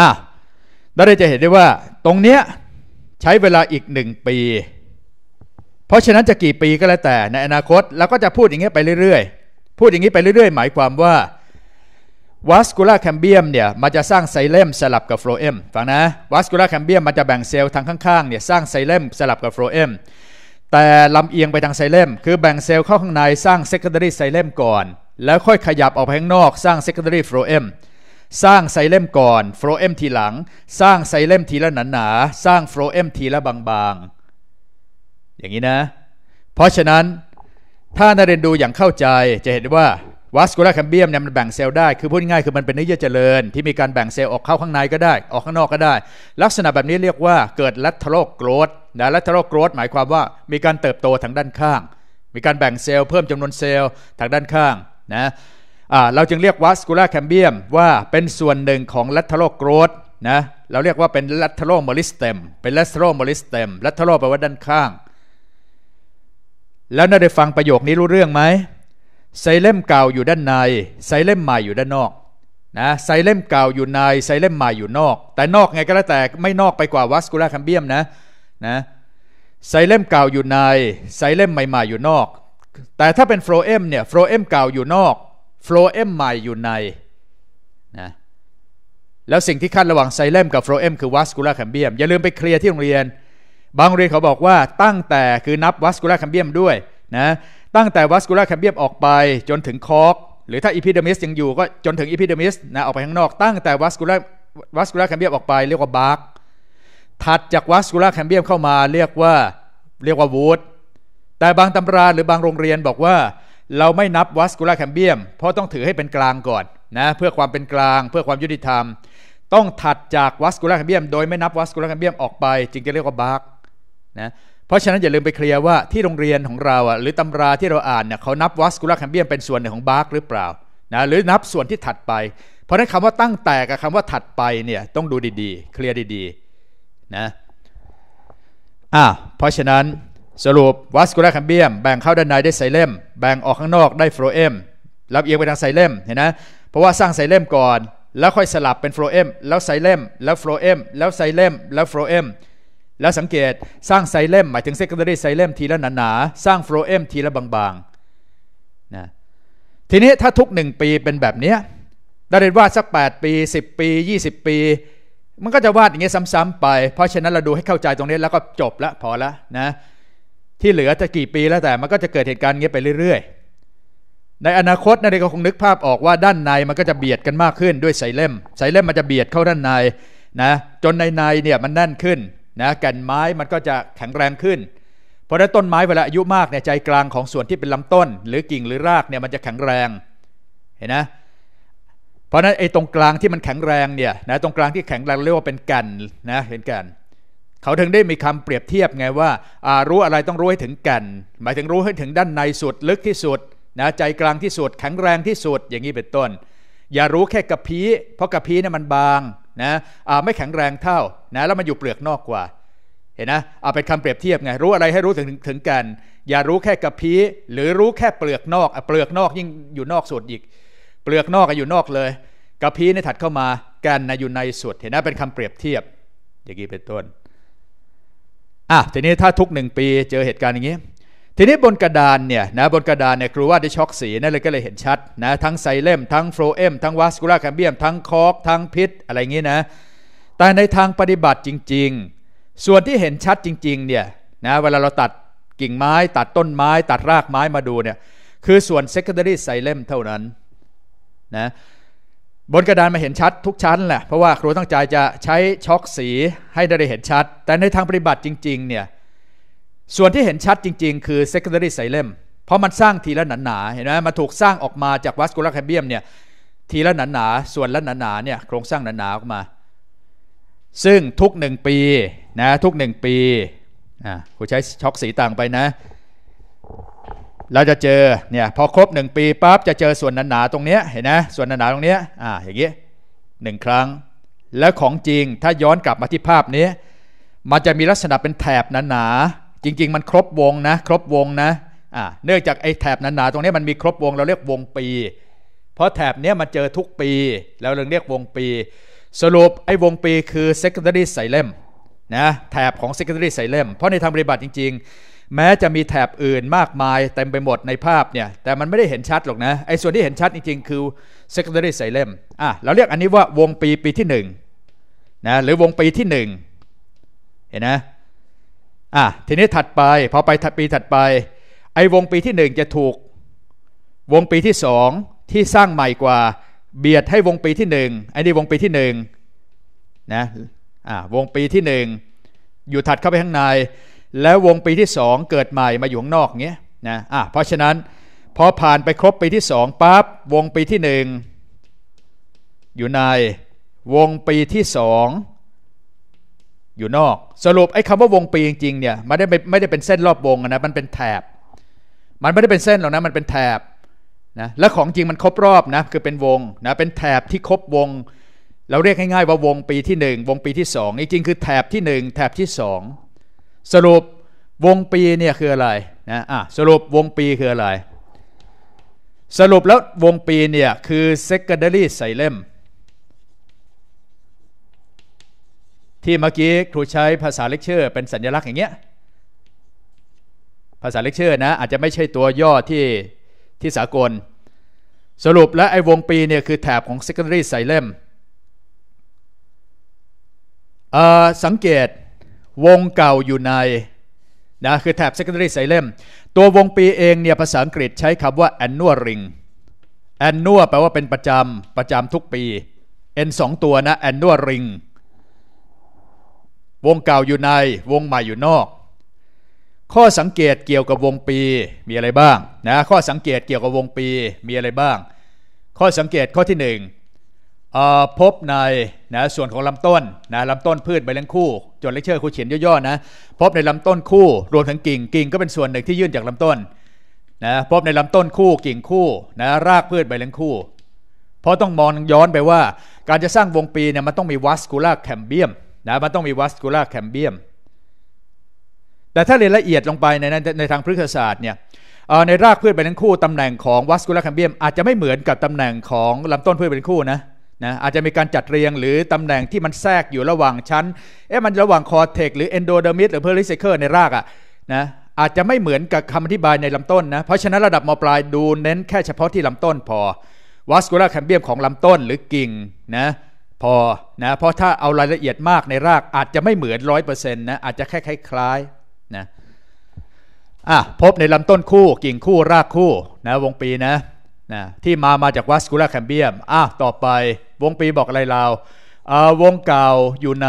อ่าเราได้จะเห็นได้ว่าตรงเนี้ยใช้เวลาอีกหนึ่งปีเพราะฉะนั้นจะกี่ปีก็แล้วแต่ ในอนาคตเราก็จะพูดอย่างนี้ไปเรื่อยๆ พูดอย่างนี้ไปเรื่อยๆหมายความว่าวัสกูล่าแคมเบียมเนี่ยมันจะสร้างไซเลมสลับกับโฟลเอมฟังนะวัสกูล่าแคมเบียมมันจะแบ่งเซลล์ทางข้างๆเนี่ยสร้างไซเลมสลับกับโฟลเอมแต่ลำเอียงไปทางไซเลมคือแบ่งเซลล์เข้าข้างในสร้าง secondary ไซเลมก่อนแล้วค่อยขยับออกไปข้างนอกสร้าง secondary โฟลเอมสร้างไซเลมก่อนโฟลเอมทีหลัง สร้างไซเลมทีละหนาๆสร้างโฟลเอมทีละบางๆอย่างนี้นะ เพราะฉะนั้นถ้านักเรียนดูอย่างเข้าใจจะเห็นว่าวัสกูลาแคมเบียมเนี่ยมันแบ่งเซลล์ได้ คือพูดง่ายคือมันเป็นเนื้อเยื่อเจริญ ที่มีการแบ่งเซลล์ออกเข้าข้างในก็ได้ ออกข้างนอกก็ได้ ลักษณะแบบนี้เรียกว่าเกิดลัทโรโกรดนะลัทโรโกรดหมายความว่ามีการเติบโตทางด้านข้าง มีการแบ่งเซลล์เพิ่มจำนวนเซลล์ทางด้านข้างนะเราจึงเรียกวัสกูลาแคมเบียมว่า เป็นส่วนหนึ่งของลัทโรโกรดนะ เราเรียกว่าเป็นลัทโรโมลิสเต็มเป็นลัทโรโมลิสเต็มลัทโรแปลว่าด้านข้างแล้วน่าได้ฟังประโยคนี้รู้เรื่องไหมไซเล่มเก่าอยู่ด้านใน ไซเล่มใหม่อยู่ด้านนอกนะไซเล่มเก่าอยู่ใน ไซเล่มใหม่อยู่นอกแต่นอกไงก็แล้วแต่ไม่นอกไปกว่าวัสกูล่าคัมเบียมนะนะไซเล่มเก่าอยู่ใน ไซเล่มใหม่ๆอยู่นอก แต่ถ้าเป็นโฟลเอมเนี่ยโฟลเอมเก่าอยู่นอกโฟลเอมใหม่อยู่ในนะแล้วสิ่งที่ขั้นระหว่างไซเล่มกับโฟลเอมคือวัสกูล่าแคมเบียมอย่าลืมไปเคลียร์ที่โรงเรียนบางเรียนเขาบอกว่าตั้งแต่คือนับวัสกุล่าแคมเบียมด้วยนะตั้งแต่วัสกุล่าแคมเบียมออกไปจนถึงคอกหรือถ้าอีพิเดมิสยังอยู่ ก็จนถึงอีพิเดมิสนะออกไปข้างนอกตั้งแต่วัสกุล่าวัสกุล่าแคมเบียมออกไปเรียกว่าบาร์กถัดจากวัสกุล่าแคมเบียมเข้ามาเรียกว่าเรียกว่าวูดแต่บางตำราหรือบางโรงเรียนบอกว่าเราไม่นับวัสกุล่าแคมเบียมเพราะต้องถือให้เป็นกลางก่อนนะเพื่อความเป็นกลางเพื่อความยุติธรรม ต้องถัดจากวัสกุล่าแคมเบียม โดยไม่นับวัสกุล่าแคมเบียมออกไปจึงจะเรียกว่าบาร์กนะเพราะฉะนั้นอย่าลืมไปเคลียร์ว่าที่โรงเรียนของเราอ่ะหรือตำราที่เราอ่านเนี่ยเขานับวัสกุลแคมเบียมเป็นส่วนหนึ่งของบาร์กหรือเปล่านะหรือนับส่วนที่ถัดไป เพราะนั้นคำว่าตั้งแต่กับคำว่าถัดไปเนี่ยต้องดูดีๆ เคลียร์ดีๆนะอ่าเพราะฉะนั้นสรุปวัสกุลแคมเบียม แบ่งเข้าด้านในได้ไซเลมแบ่งออกข้างนอกได้โฟลเอมรับเอียงไปทางไซเลมเห็นนะเพราะว่าสร้างไซเลมก่อน แล้วค่อยสลับเป็นโฟลเอมแล้วไซเลมแล้วโฟลเอมแล้วไซเลมแล้วโฟลเอมแล้วสังเกตสร้างไซเลมหมายถึง s e c เ n อรี่ไซเลมทีละหนาๆสร้างโฟลเอมทีละบางๆนะทีนี้ถ้าทุกหนึ่งปีเป็นแบบนี้ไดาเรินวาดสัก 8 ปี 10 ปี 20 ปี มันก็จะวาดอย่างเงี้ยซ้ำๆไป เพราะฉะนั้นเราดูให้เข้าใจตรงนี้แล้วก็จบละพอละนะ ที่เหลือจะกี่ปีแล้วแต่มันก็จะเกิดเหตุการณ์เงี้ยไปเรื่อยๆ ในอนาคตนาเด็กก็คงนึกภาพออกว่าด้านในมันก็จะเบียดกันมากขึ้นด้วยไซเลมไซเลมมันจะเบียดเข้าด้านในนะจนในในเนี่ยมันแน่นขึ้นนะแก่นไม้มันก็จะแข็งแรงขึ้น เพราะถ้าต้นไม้เวลาอายุมากเนี่ยใจกลางของส่วนที่เป็นลำต้นหรือกิ่งหรือรากเนี่ยมันจะแข็งแรงเห็นนะเพราะนั้นไอ้ตรงกลางที่มันแข็งแรงเนี่ยนะตรงกลางที่แข็งแรงเรียกว่าเป็นแก่นนะเห็นแก่นเขาถึงได้มีคำเปรียบเทียบไงว่าารู้อะไรต้องรู้ให้ถึงแก่นหมายถึงรู้ให้ถึงด้านในสุดลึกที่สุดนะใจกลางที่สุดแข็งแรงที่สุดอย่างนี้เป็นต้น อย่ารู้แค่กระพี้เพราะกระพี้เนี่ยมันบางนะไม่แข็งแรงเท่านะแล้วมันอยู่เปลือกนอกกว่า เห็นนะเอาเป็นคำเปรียบเทียบไงรู้อะไรให้รู้ถึงถึงกัน อย่ารู้แค่กระพี้หรือรู้แค่เปลือกนอกเปลือกนอกยิ่งอยู่นอกสุดอีก เปลือกนอกอยู่นอกเลยกระพี้ในถัดเข้ามากันนะอยู่ในสุด เห็นนะเป็นคำเปรียบเทียบ อย่างนี้เป็นต้นอ่ะทีนี้ถ้าทุกหนึ่งปีเจอเหตุการณ์อย่างนี้ทีนี้บนกระดานเนี่ยนะบนกระดานเนี่ยครูว่าได้ช็อกสีนั่นเลยก็เลยเห็นชัดนะทั้งไซเลมทั้งโฟเอมทั้งวาสกูล่าแคมเบียมทั้งคอกทั้งพิษอะไรอย่างนี้นะแต่ในทางปฏิบัติจริงๆ ส่วนที่เห็นชัดจริงๆเนี่ยนะเวลาเราตัดกิ่งไม้ ตัดต้นไม้ ตัดรากไม้มาดูเนี่ยคือส่วน secondary ไซเลมเท่านั้นนะบนกระดานมาเห็นชัดทุกชั้นแหละเพราะว่าครูตั้งใจจะใช้ช็อกสีให้ได้เห็นชัด แต่ในทางปฏิบัติจริงๆเนี่ยส่วนที่เห็นชัดจริงๆ คือ secondary ไซ l e m เพราะมันสร้างทีละหนาๆ เห็นไหมมันถูกสร้างออกมาจากวัส c u l a r cambium เนี่ยทีละหนาๆ ส่วนละหนาๆเนี่ยโครงสร้างหนาๆออกมา ซึ่งทุกหนึ่งปีนะทุกหนึ่งปีอ่าคุณใช้ช็อกสีต่างไปนะ เราจะเจอเนี่ยพอครบหนึ่งปีปั๊บจะเจอส่วนหนาๆตรงเนี้ยเห็นนะส่วนหนาๆตรงเนี้ยอ่าอย่างเงี้ยหนึ่งครั้ง แล้วของจริงถ้าย้อนกลับมาที่ภาพนี้มันจะมีลักษณะเป็นแถบหนาๆจริงๆมันครบวงนะครบวงนะอ่าเนื่องจากไอ้แถบหนาๆตรงนี้มันมีครบวงเราเรียกวงปี เพราะแถบเนี้ยมันเจอทุกปีแล้วเราเรียกวงปี สรุปไอ้วงปีคือ secondary s y l e m นะแถบของ secondary s y l e m เพราะในทางปฏิบัติจริงๆ แม้จะมีแถบอื่นมากมาย เต็มไปหมดในภาพเนี่ยแต่มันไม่ได้เห็นชัดหรอกนะ ไอ้ส่วนที่เห็นชัดจริงๆ คือ secondary s y l e m อ่ะเราเรียกอันนี้ว่าวงปีปีที่1นะหรือวงปีที่ 1 เห็นนะอ่ะทีนี้ถัดไปพอไปปีถัดไป ไอ้วงปีที่หนึ่งจะถูก วงปีที่สองที่สร้างใหม่กว่า เบียดให้วงปีที่หนึ่งไอ้นี่วงปีที่หนึ่งนะอ่ะวงปีที่หนึ่งอยู่ถัดเข้าไปข้างใน แล้ววงปีที่สองเกิดใหม่มาอยู่ข้างนอกเงี้ยนะอ่ะเพราะฉะนั้น พอผ่านไปครบปีที่สองปั๊บวงปีที่หนึ่งอยู่ในวงปีที่สองอยู่นอกสรุปไอ้คำว่าวงปีจริงๆเนี่ยมันได้ไม่ได้เป็นเส้นรอบวงนะ มันเป็นแถบ มันไม่ได้เป็นเส้นหรอกนะมันเป็นแถบนะและของจริงมันครบรอบนะคือเป็นวงนะเป็นแถบที่ครบวง เราเรียกง่ายๆ ว่าวงปีที่ 1 วงปีที่2จริงๆคือแถบที่ 1 แถบที่ 2 สรุปวงปีเนี่ยคืออะไรนะอ่ะสรุปวงปีคืออะไร สรุปแล้ววงปีเนี่ยคือ secondary xylem ที่เมื่อกี้ครูใช้ภาษาเลคเชอร์เป็นสัญลักษณ์อย่างเงี้ยภาษาเลคเชอร์นะอาจจะไม่ใช่ตัวย่อที่ที่สากล สรุปและไอ้วงปีเนี่ยคือแถบของ secondary xylem สังเกตวงเก่าอยู่ในนะคือแถบ secondary xylem ตัววงปีเองเนี่ยภาษาอังกฤษใช้คำว่า annual ring annual แปลว่าเป็นประจำประจำทุกปี n 2ตัวนะ annual ring วงเก่าอยู่ในวงใหม่อยู่นอก ข้อสังเกตเกี่ยวกับวงปีมีอะไรบ้างนะข้อสังเกตเกี่ยวกับวงปีมีอะไรบ้าง ข้อสังเกตข้อที่1นึ่งพบในนะส่วนของลำต้นนะลำต้นพืชใบเลี้ยงคู่จดเลคเชอร์ครูเขียนย่อๆนะพบในลำต้นคู่รวมถึงกิ่งกิ่งก็เป็นส่วนหนึ่งที่ยื่นจากลำต้นนะพบในลำต้นคู่กิ่งคู่นะรากพืชใบเลี้ยงคู่เพราะต้องมองย้อนไปว่า การจะสร้างวงปีเนี่ยมันต้องมีวัสคูล่าแคมเบียมนะมันต้องมีวัสกูล่าแคมเบียมแต่ถ้าเรียนละเอียดลงไปในในทางพฤกษศาสตร์เนี่ยในรากพืชเป็นทั้งคู่ตำแหน่งของวัสกูล่าแคมเบียมอาจจะไม่เหมือนกับตำแหน่งของลำต้นพืชเป็นคู่นะนะอาจจะมีการจัดเรียงหรือตำแหน่งที่มันแทรกอยู่ระหว่างชั้นเอ๊ะมันระหว่างคอเทกหรือเอนโดเดอร์มิสหรือเพอริเซเคอร์ในรากอะ่ะนะอาจจะไม่เหมือนกับคำอธิบายในลำต้นนะเพราะฉะนั้นระดับมปลายดูเน้นแค่เฉพาะที่ลำต้นพอวัสกูล่าแคมเบียมของลำต้นหรือกิ่งนะพอนะเพราะถ้าเอารายละเอียดมากในรากอาจจะไม่เหมือนร้อยเปอร์เซ็นต์นะอาจจะแค่คล้ายๆนะอ่ะพบในลำต้นคู่กิ่งคู่รากคู่นะวงปีนะนะที่มามาจากวัสกุล่าแคมเบียมอ่ะต่อไปวงปีบอกอะไรเราอ่าวงเก่าอยู่ใน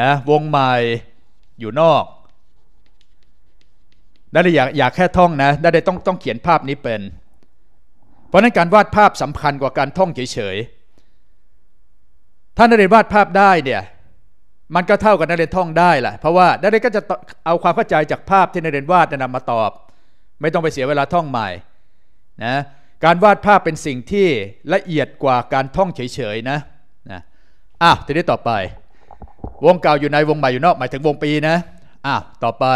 นะวงใหม่อยู่นอกได้นเลอยากอยากแค่ท่องนะได้นเลต้อง ต้องเขียนภาพนี้เป็น เพราะนั้นการวาดภาพสำคัญกว่าการท่องเฉยๆถ้านักเรียนวาดภาพได้เนี่ยมันก็เท่ากับนักเรียนท่องได้แหละเพราะว่านักเรียนก็จะเอาความเข้าใจจากภาพที่นักเรียนวาดนำมาตอบ ไม่ต้องไปเสียเวลาท่องใหม่นะการวาดภาพเป็นสิ่งที่ละเอียดกว่าการท่องเฉยๆนะนะอ้าวทีนี้ต่อไป วงเก่าอยู่ในวงใหม่อยู่นอกหมายถึงวงปีนะอ้าวต่อไป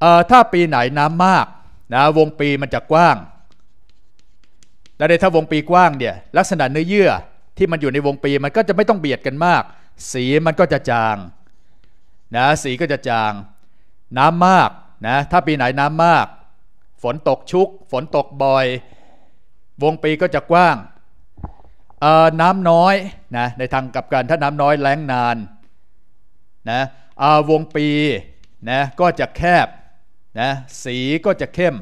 เอ่อถ้าปีไหนน้ำมากนะวงปีมันจะกว้างและในถ้าวงปีกว้างเนี่ยลักษณะเนื้อเยื่อที่มันอยู่ในวงปีมันก็จะไม่ต้องเบียดกันมาก สีมันก็จะจางนะสีก็จะจาง น้ำมากนะถ้าปีไหนน้ำมาก ฝนตกชุก ฝนตกบ่อยวงปีก็จะกว้าง น้ำน้อยนะในทางกับการถ้าน้ำน้อยแล้งนานนะวงปีนะก็จะแคบนะสีก็จะเข้ม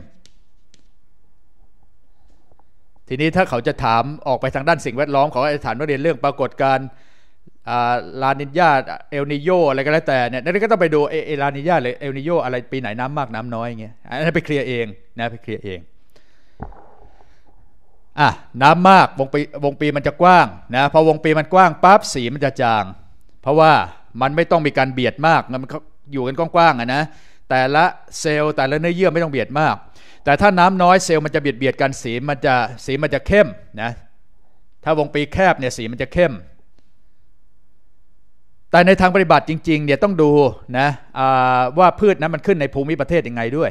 ทีนี้ถ้าเขาจะถามออกไปทางด้านสิ่งแวดล้อมเขาจะถามนักเรียนเรื่องปรากฏการลานิญาเอลนิโยอะไรก็แล้วแต่เนี่ยนักเรียนก็ต้องไปดูเอลานิญา หรือเอลนิโยอะไรปีไหนน้ำามากน้ำน้อยเงี้ยอันนั้นไปเคลียร์เองนะไปเคลียร์เองอ่ะน้ำมากวงปีวงปีมันจะกว้างนะพอวงปีมันกว้างปั๊บสีมันจะจาง เพราะว่ามันไม่ต้องมีการเบียดมากมันอยู่กันกว้างๆอ่ะนะแต่ละเซลล์แต่ละเนื้อเยื่อไม่ต้องเบียดมากแต่ถ้าน้ำน้อยเซลล์มันจะเบียดเบียดกัน สีมันจะสีมันจะเข้มนะถ้าวงปีแคบเนี่ยสีมันจะเข้ม แต่ในทางปฏิบัติจริงๆเนี่ยต้องดูนะว่าพืชนั้นมันขึ้นในภูมิประเทศยังไงด้วย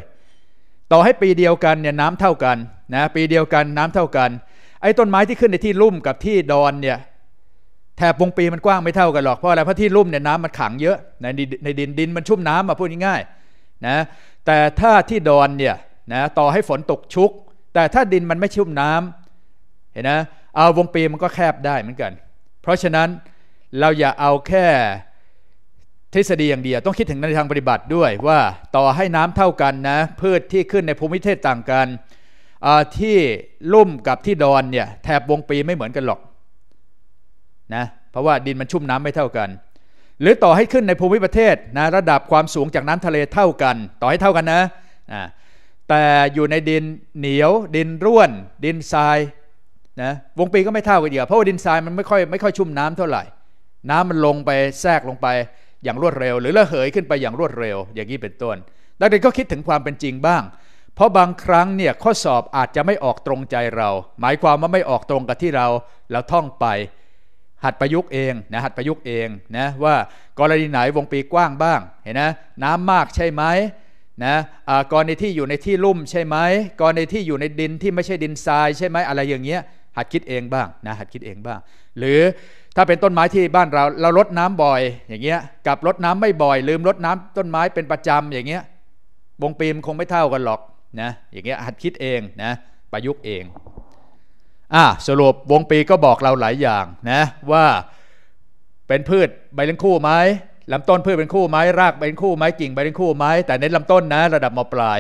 ต่อให้ปีเดียวกันเนี่ยน้ำเท่ากันนะปีเดียวกันน้ำเท่ากัน ไอ้ต้นไม้ที่ขึ้นในที่ลุ่มกับที่ดอนเนี่ยแถบวงปีมันกว้างไม่เท่ากันหรอกเพราะอะไรเพราะที่ลุ่มเนี่ยน้ำมันขังเยอะในในดินดินมันชุ่มน้ำมาพูดง่ายๆนะแต่ถ้าที่ดอนเนี่ยนะต่อให้ฝนตกชุกแต่ถ้าดินมันไม่ชุ่มน้ำ เห็นนะเอาวงปีมันก็แคบได้เหมือนกัน เพราะฉะนั้นเราอย่าเอาแค่ ทฤษฎีอย่างเดียวต้องคิดถึงในทางปฏิบัติด้วยว่าต่อให้น้ำเท่ากันนะ พืชที่ขึ้นในภูมิเทศต่างกัน ที่ลุ่มกับที่ดอนเนี่ยแถบวงปีไม่เหมือนกันหรอกนะเพราะว่าดินมันชุ่มน้ำไม่เท่ากัน หรือต่อให้ขึ้นในภูมิประเทศนะระดับความสูงจากน้ำทะเลเท่ากัน ต่อให้เท่ากันนะนะแต่อยู่ในดินเหนียว ดินร่วน ดินทรายนะวงปีก็ไม่เท่ากันเดียวเพราะว่าดินทรายมันไม่ค่อยไม่ค่อยชุ่มน้ำเท่าไหร่ น้ำมันลงไปแทรกลงไปอย่างรวดเร็ว หรือระเหยขึ้นไปอย่างรวดเร็ว อย่างนี้เป็นต้นนักเรียนก็คิดถึงความเป็นจริงบ้าง เพราะบางครั้งเนี่ยข้อสอบอาจจะไม่ออกตรงใจเรา หมายความว่าไม่ออกตรงกับที่เราเราท่องไปหัดประยุกต์เองนะหัดประยุกต์เองนะว่ากรณีไหนวงปีกว้างบ้าง เห็นนะ น้ำมากใช่ไหมนะกรณีที่อยู่ในที่ลุ่มใช่ไหมกรณีที่อยู่ในดินที่ไม่ใช่ดินทรายใช่ไหมอะไรอย่างเงี้ยหัดคิดเองบ้างนะหัดคิดเองบ้าง หรือถ้าเป็นต้นไม้ที่บ้านเราเราลดน้ำบ่อยอย่างเงี้ยกับลดน้ำไม่บ่อย ลืมลดน้ำ ต้นไม้เป็นประจำอย่างเงี้ยวงปีมคงไม่เท่ากันหรอกนะอย่างเงี้ยหัดคิดเองนะประยุกต์เองอ่ะสรุปวงปีก็บอกเราหลายอย่างนะว่าเป็นพืชใบเลี้ยงคู่ไหมลำต้นพืชเป็นคู่ไม้ รากเป็นคู่ไม้กิ่งเป็นคู่ไม้แต่เน้นลำต้นนะ ระดับมปลาย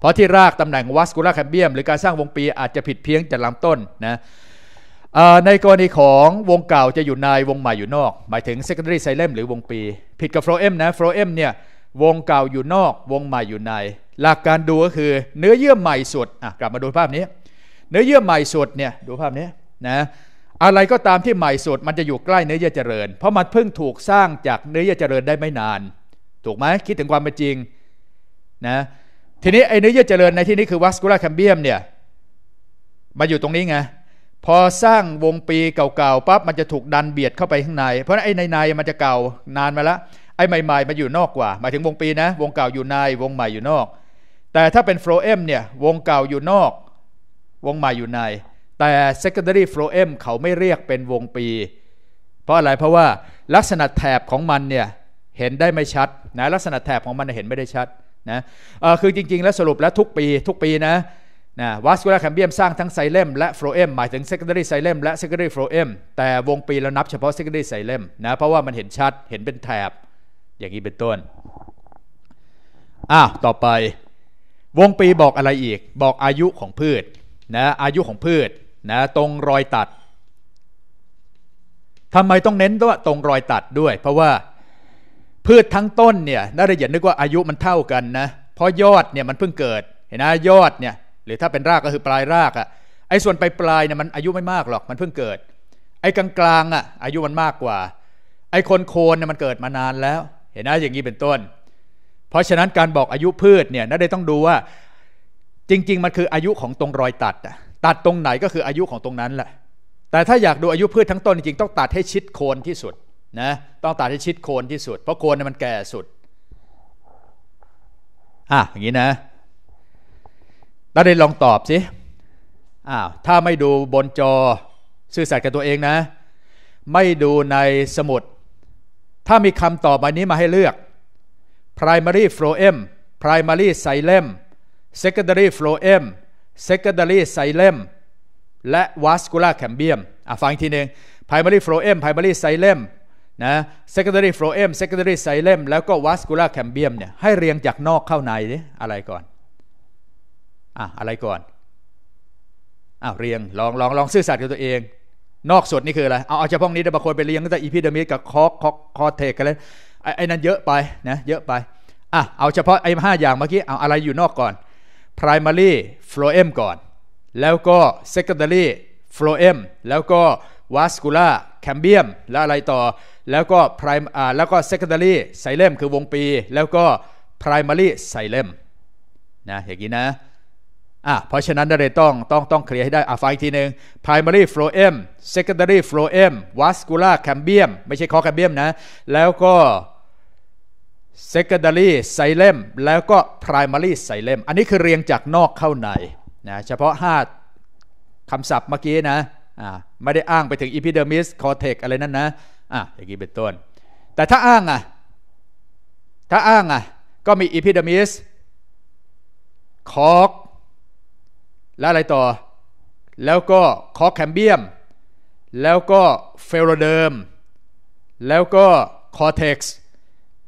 เพราะที่รากตำแหน่งวัสกูล่าแคมเบียมหรือการสร้างวงปีอาจจะผิดเพี้ยงจากลำต้นนะในกรณีของวงเก่าจะอยู่ในวงใหม่อยู่นอก หมายถึง secondary ไซ l e m หรือวงปี ผิดกับ phloem นะ phloem เนี่ยวงเก่าอยู่นอกวงใหม่อยู่ใน หลักการดูก็คือเนื้อเยื่อใหม่สุดกลับมาดูภาพนี้ เนื้อเยื่อใหม่สุดเนี่ยดูภาพนี้นะอะไรก็ตามที่ใหม่สุดมันจะอยู่ใกล้เนื้อเยื่อเจริญ เพราะมันเพิ่งถูกสร้างจากเนื้อเยื่อเจริญได้ไม่นาน ถูกไหมคิดถึงความเป็นจริงนะทีนี้ไอ้เนื้อเยื่อเจริญในที่นี้คือวัสกุล่าแคมเบียมเนี่ยมาอยู่ตรงนี้ไงพอสร้างวงปีเก่าๆปั๊บมันจะถูกดันเบียดเข้าไปข้างใน เพราะไอ้ในในมันจะเก่านานมาละไอ้ใหม่ๆมาอยู่นอกกว่าหมายถึงวงปีนะวงเก่าอยู่ในวงใหม่อยู่นอกแต่ถ้าเป็นโฟลเอมเนี่ยวงเก่าอยู่นอก วงใหม่อยู่ในแต่ secondary phloem เขาไม่เรียกเป็นวงปี เพราะอะไรเพราะว่าลักษณะแถบของมันเนี่ยเห็นได้ไม่ชัดนะลักษณะแถบของมันเห็นไม่ได้ชัดนะคือจริงๆแล้วสรุปแล้วทุกปี ทุกปีนะนะวัสกูลาแคมเบียมสร้างทั้งไซเลมและโฟลเอมหมายถึง secondary ไซเลมและ secondary โฟลเอมแต่วงปีเรานับเฉพาะ secondary ไซเลมนะเพราะว่ามันเห็นชัดเห็นเป็นแถบ อย่างนี้เป็นต้นอ้าวต่อไปวงปีบอกอะไรอีก บอกอายุของพืชนะอายุของพืชนะตรงรอยตัดทำไมต้องเน้นว่าตรงรอยตัดด้วย เพราะว่าพืชทั้งต้นเนี่ยน่าจะเห็นนึกว่าอายุมันเท่ากันนะเพราะยอดเนี่ยมันเพิ่งเกิด เห็นนะยอดเนี่ยหรือถ้าเป็นรากก็คือปลายรากอะ่ะไอ้ส่วนปลายปลายเนี่ยมันอายุไม่มากหรอกมันเพิ่งเกิด ไอ้กลางกลางอะ่ะอายุมันมากกว่า ไอ้คนโคนเนี่ยมันเกิดมานานแล้ว เห็นนะอย่างนี้เป็นต้น เพราะฉะนั้นการบอกอายุพืชเนี่ยน่าจะต้องดูว่าจริงๆมันคืออายุของตรงรอยตัดอ่ะตัดตรงไหนก็คืออายุของตรงนั้นแหละ แต่ถ้าอยากดูอายุพืชทั้งต้นจริงๆ ต้องตัดให้ชิดโคนที่สุดนะ ต้องตัดให้ชิดโคนที่สุด เพราะโคนมันแก่สุด อ่ะอย่างนี้นะเราได้ลองตอบสิอ้าวถ้าไม่ดูบนจอซื่อสัตย์กับตัวเองนะ ไม่ดูในสมุด ถ้ามีคำตอบมานี้มาให้เลือก primary phloem primary xylem secondary phloem secondary xylem และ vascular cambium อ่ะฟังอีกทีหนึ่ง primary phloem primary xylem นะ secondary phloem secondary xylem แล้วก็ vascular cambium เนี่ยให้เรียงจากนอกเข้าในดิอะไรก่อนอ่ะอะไรก่อนอ้าวเรียง ลองลองลองซื่อสัตย์กับตัวเอง นอกสุดนี่คืออะไร เอาเอาเฉพาะนี้แต่บางคนไปเรียงกั้งแต่อีพิเดมิสกับคอกคอกคอเทกกันแล้วไอ้นั้นเยอะไปนะเยอะไปอ่ะเอาเฉพาะไอ้ห้าอย่างเมื่อกี้ เอาอะไรอยู่นอกก่อน primary phloem ก่อน แล้วก็ secondary phloem แล้วก็ vascular cambium แล้วอะไรต่อ แล้วก็ prime อ่าแล้วก็ secondary xylem คือวงปี แล้วก็ primary xylem นะอย่างนี้นะอ่ะเพราะฉะนั้นเราต้องต้องต้องเคลียร์ให้ได้ อ่ะฟังอีกทีหนึ่ง primary phloem secondary phloem vascular cambium ไม่ใช่ c o r cambium นะ แล้วก็ secondary xylem แล้วก็ primary xylem อันนี้คือเรียงจากนอกเข้าในนะเฉพาะ5คำศัพท์เมื่อกี้นะะไม่ได้อ้างไปถึง epidermis cortex อะไรนั่นนะอ่ะอย่างนี้เป็นต้น แต่ถ้าอ้างอ่ะถ้าอ้างอ่ะก็มี epidermis cork และอะไรต่อ แล้วก็ corcambium แล้วก็ p h e r o d e r m แล้วก็ cortex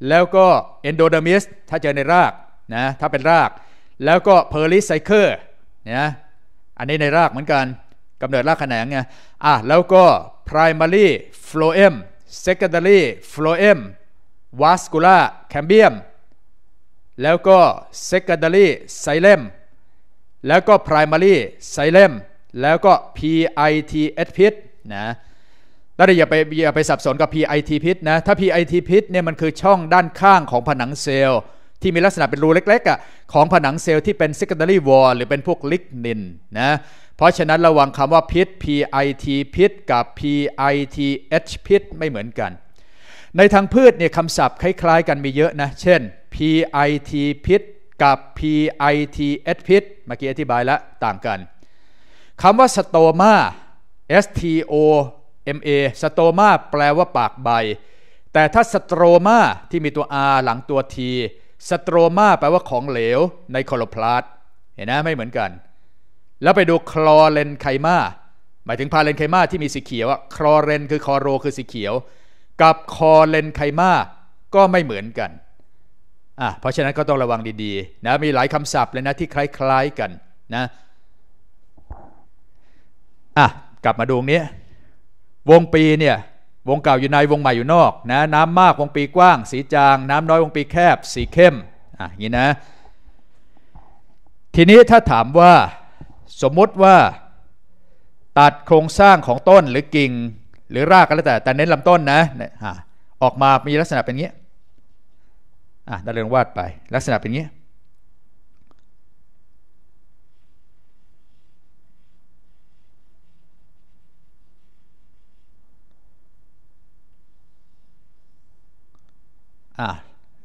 แล้วก็เอนโดเด m i s มิสถ้าเจอในรากนะ ถ้าเป็นราก แล้วก็เพอร์ลิสไซเคิลนะอันนี้ในรากเหมือนกัน กำเนิดรากแขนงไงอ่ะแล้วก็ primary phloem secondary phloem vascular cambium แล้วก็ secondary xylem แล้วก็ primary xylem แล้วก็ pitspit นะแล้วอย่าไปอย่าไปสับสนกับ PIT พิษนะ ถ้า PIT พิษเนี่ยมันคือช่องด้านข้างของผนังเซลล์ ที่มีลักษณะเป็นรูเล็กๆอ่ะของผนังเซลล์ที่เป็น secondary wall หรือเป็นพวกลิกนินนะ เพราะฉะนั้นระวังคำว่าพิษ PIT พิษกับ PITH พิษไม่เหมือนกัน ในทางพืชเนี่ยคำศัพท์คล้าย ๆ กันมีเยอะนะ เช่น PIT พิษกับ PITH พิษเมื่อกี้อธิบายแล้วต่างกันคำว่าสโตมา S T O MA สโตมาแปลว่าปากใบ แต่ถ้าสโตรมาที่มีตัว R หลังตัว T สโตรมาแปลว่าของเหลวในคลอโรพลาส เห็นนะ ไม่เหมือนกัน แล้วไปดูคลอเรนไคมา หมายถึงพาเรนไคมาที่มีสีเขียวคลอเรนคือคอโรคือสีเขียว กับคอเรนไคมา ก็ไม่เหมือนกัน อ่ะ เพราะฉะนั้นก็ต้องระวังดีๆ นะ มีหลายคำศัพท์เลยนะที่คล้ายๆกันนะ อ่ะ กลับมาดูงนี้วงปีเนี่ยวงเก่าอยู่ในวงใหม่อยู่นอกนะน้ำมากวงปีกว้าง สีจางน้ำน้อยวงปีแคบสีเข้มอ่ะอย่างนี้นะทีนี้ถ้าถามว่าสมมติว่าตัดโครงสร้างของต้นหรือกิ่ง หรือรากก็แล้วแต่ แต่เน้นลำต้นนะออกมามีลักษณะเป็นงี้อ่ะดาเรืองวาดไปลักษณะเป็นงี้อ่ะ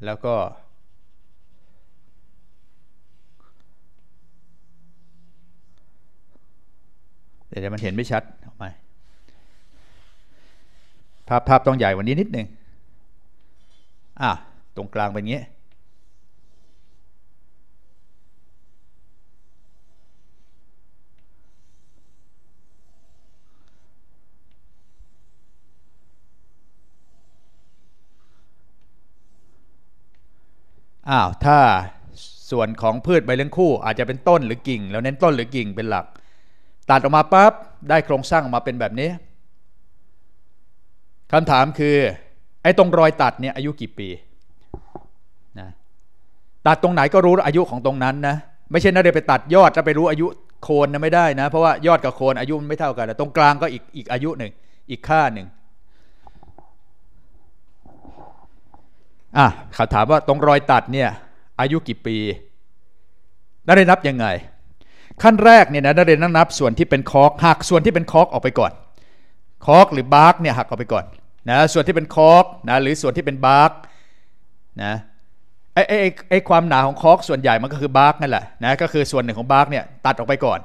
แล้วก็ เดี๋ยว มันเห็นไม่ชัดออกมาภาพภาพต้องใหญ่กว่านี้นิดหนึ่งอ่ะ ตรงกลางเป็นงี้อ้าวถ้าส่วนของพืชใบเลี้ยงคู่อาจจะเป็นต้นหรือกิ่ง แล้วเน้นต้นหรือกิ่งเป็นหลักตัดออกมาปั๊บได้โครงสร้างออกมาเป็นแบบนี้คำถามคือไอ้ตรงรอยตัดเนี่ยอายุกี่ปีนะตัดตรงไหนก็รู้อายุของตรงนั้นนะไม่ใช่นะเดี๋ยวไปตัดยอดแล้วไปรู้อายุโคนนะไม่ได้นะเพราะว่ายอดกับโคนอายุมันไม่เท่ากันตรงกลางก็อีกอีกอายุหนึ่งอีกค่าหนึ่งอ่ะเขาถามว่าตรงรอยตัดเนี่ยอายุกี่ปีนักเรียนนับยังไง ขั้นแรกเนี่ยนะนักเรียนนับส่วนที่เป็นคอกหักส่วนที่เป็นคอกออกไปก่อน คอกหรือบาร์กเนี่ยหักออกไปก่อนนะส่วนที่เป็นคอกนะหรือส่วนที่เป็นบาร์กนะไอไอไอความหนาของคอกส่วนใหญ่มันก็คือบาร์กนั่นแหละนะก็คือส่วนหนึ่งของบาร์กเนี่ยตัดออกไปก่อน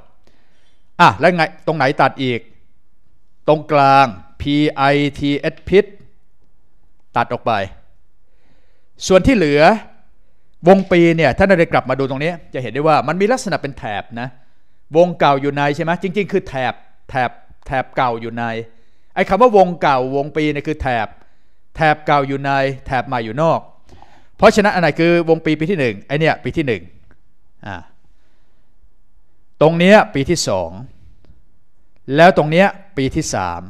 อ่ะแล้วไงตรงไหนตัดอีก ตรงกลาง P I T S พิษตัดออกไปส่วนที่เหลือวงปีเนี่ยถ้าเราได้กลับมาดูตรงนี้จะเห็นได้ว่ามันมีลักษณะเป็นแถบนะวงเก่าอยู่ในใช่ไหมจริงๆ คือแถบแถบแถบเก่าอยู่ในไอ้คำว่าวงเก่าวงปีเนี่ยคือแถบแถบเก่าอยู่ใน แถบใหม่อยู่นอก เพราะฉะนั้นอันไหนคือวงปีปีที่หนึ่งไอ้นี่ปีที่หนึ่งอ่าตรงเนี้ยปีที่สองแล้วตรงเนี้ยปีที่สาม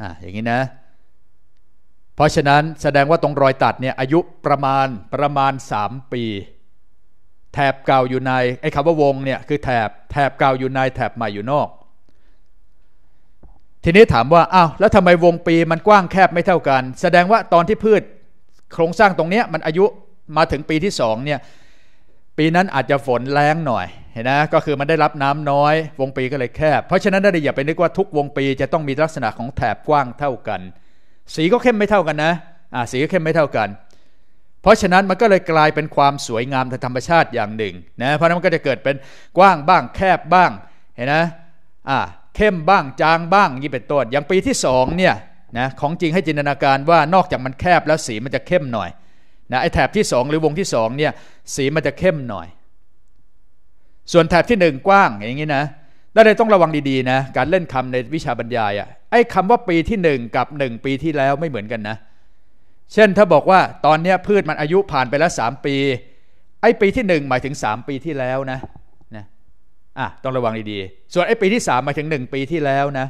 อ่าอย่างนี้นะเพราะฉะนั้นแสดงว่าตรงรอยตัดเนี่ยอายุประมาณประมาณ 3 ปี แถบเก่าอยู่ในไอ้คำว่าวงเนี่ยคือแถบแถบเก่าอยู่ในแถบใหม่อยู่นอก ทีนี้ถามว่าอ้าวแล้วทำไมวงปีมันกว้างแคบไม่เท่ากัน แสดงว่าตอนที่พืชโครงสร้างตรงเนี้ยมันอายุมาถึงปีที่สองเนี่ยปีนั้นอาจจะฝนแรงหน่อย เห็นนะก็คือมันได้รับน้ำน้อย วงปีก็เลยแคบ เพราะฉะนั้นได้อย่าไปนึกว่าทุกวงปีจะต้องมีลักษณะของแถบกว้างเท่ากันสีก็เข้มไม่เท่ากันนะ อ่า สีก็เข้มไม่เท่ากัน เพราะฉะนั้นมันก็เลยกลายเป็นความสวยงามทางธรรมชาติอย่างหนึ่ง นะ เพราะนั้นมันก็จะเกิดเป็นกว้างบ้าง แคบบ้าง เห็นนะอ่า เข้มบ้าง จางบ้างนี่เป็นต้น อย่างปีที่สองเนี่ย นะ ของจริงให้จินตนาการว่านอกจากมันแคบแล้วสีมันจะเข้มหน่อย นะ ไอแถบที่ 2 หรือวงที่2เนี่ยสีมันจะเข้มหน่อย ส่วนแถบที่ 1 กว้างอย่างนี้นะแล้วเลยต้องระวังดีๆ นะ การเล่นคำในวิชาบรรยายอะ่ะไอ้คำว่าปีที่ 1 กับ 1 ปีที่แล้วไม่เหมือนกันนะ เช่น ถ้าบอกว่าตอนนี้พืชมันอายุผ่านไปแล้ว3ปีไอ้ปีที่ 1 หมายถึง 3 ปีที่แล้วนะนะอ่ะต้องระวังดีๆ ส่วนไอ้ปีที่ 3 หมายถึง 1 ปีที่แล้วนะ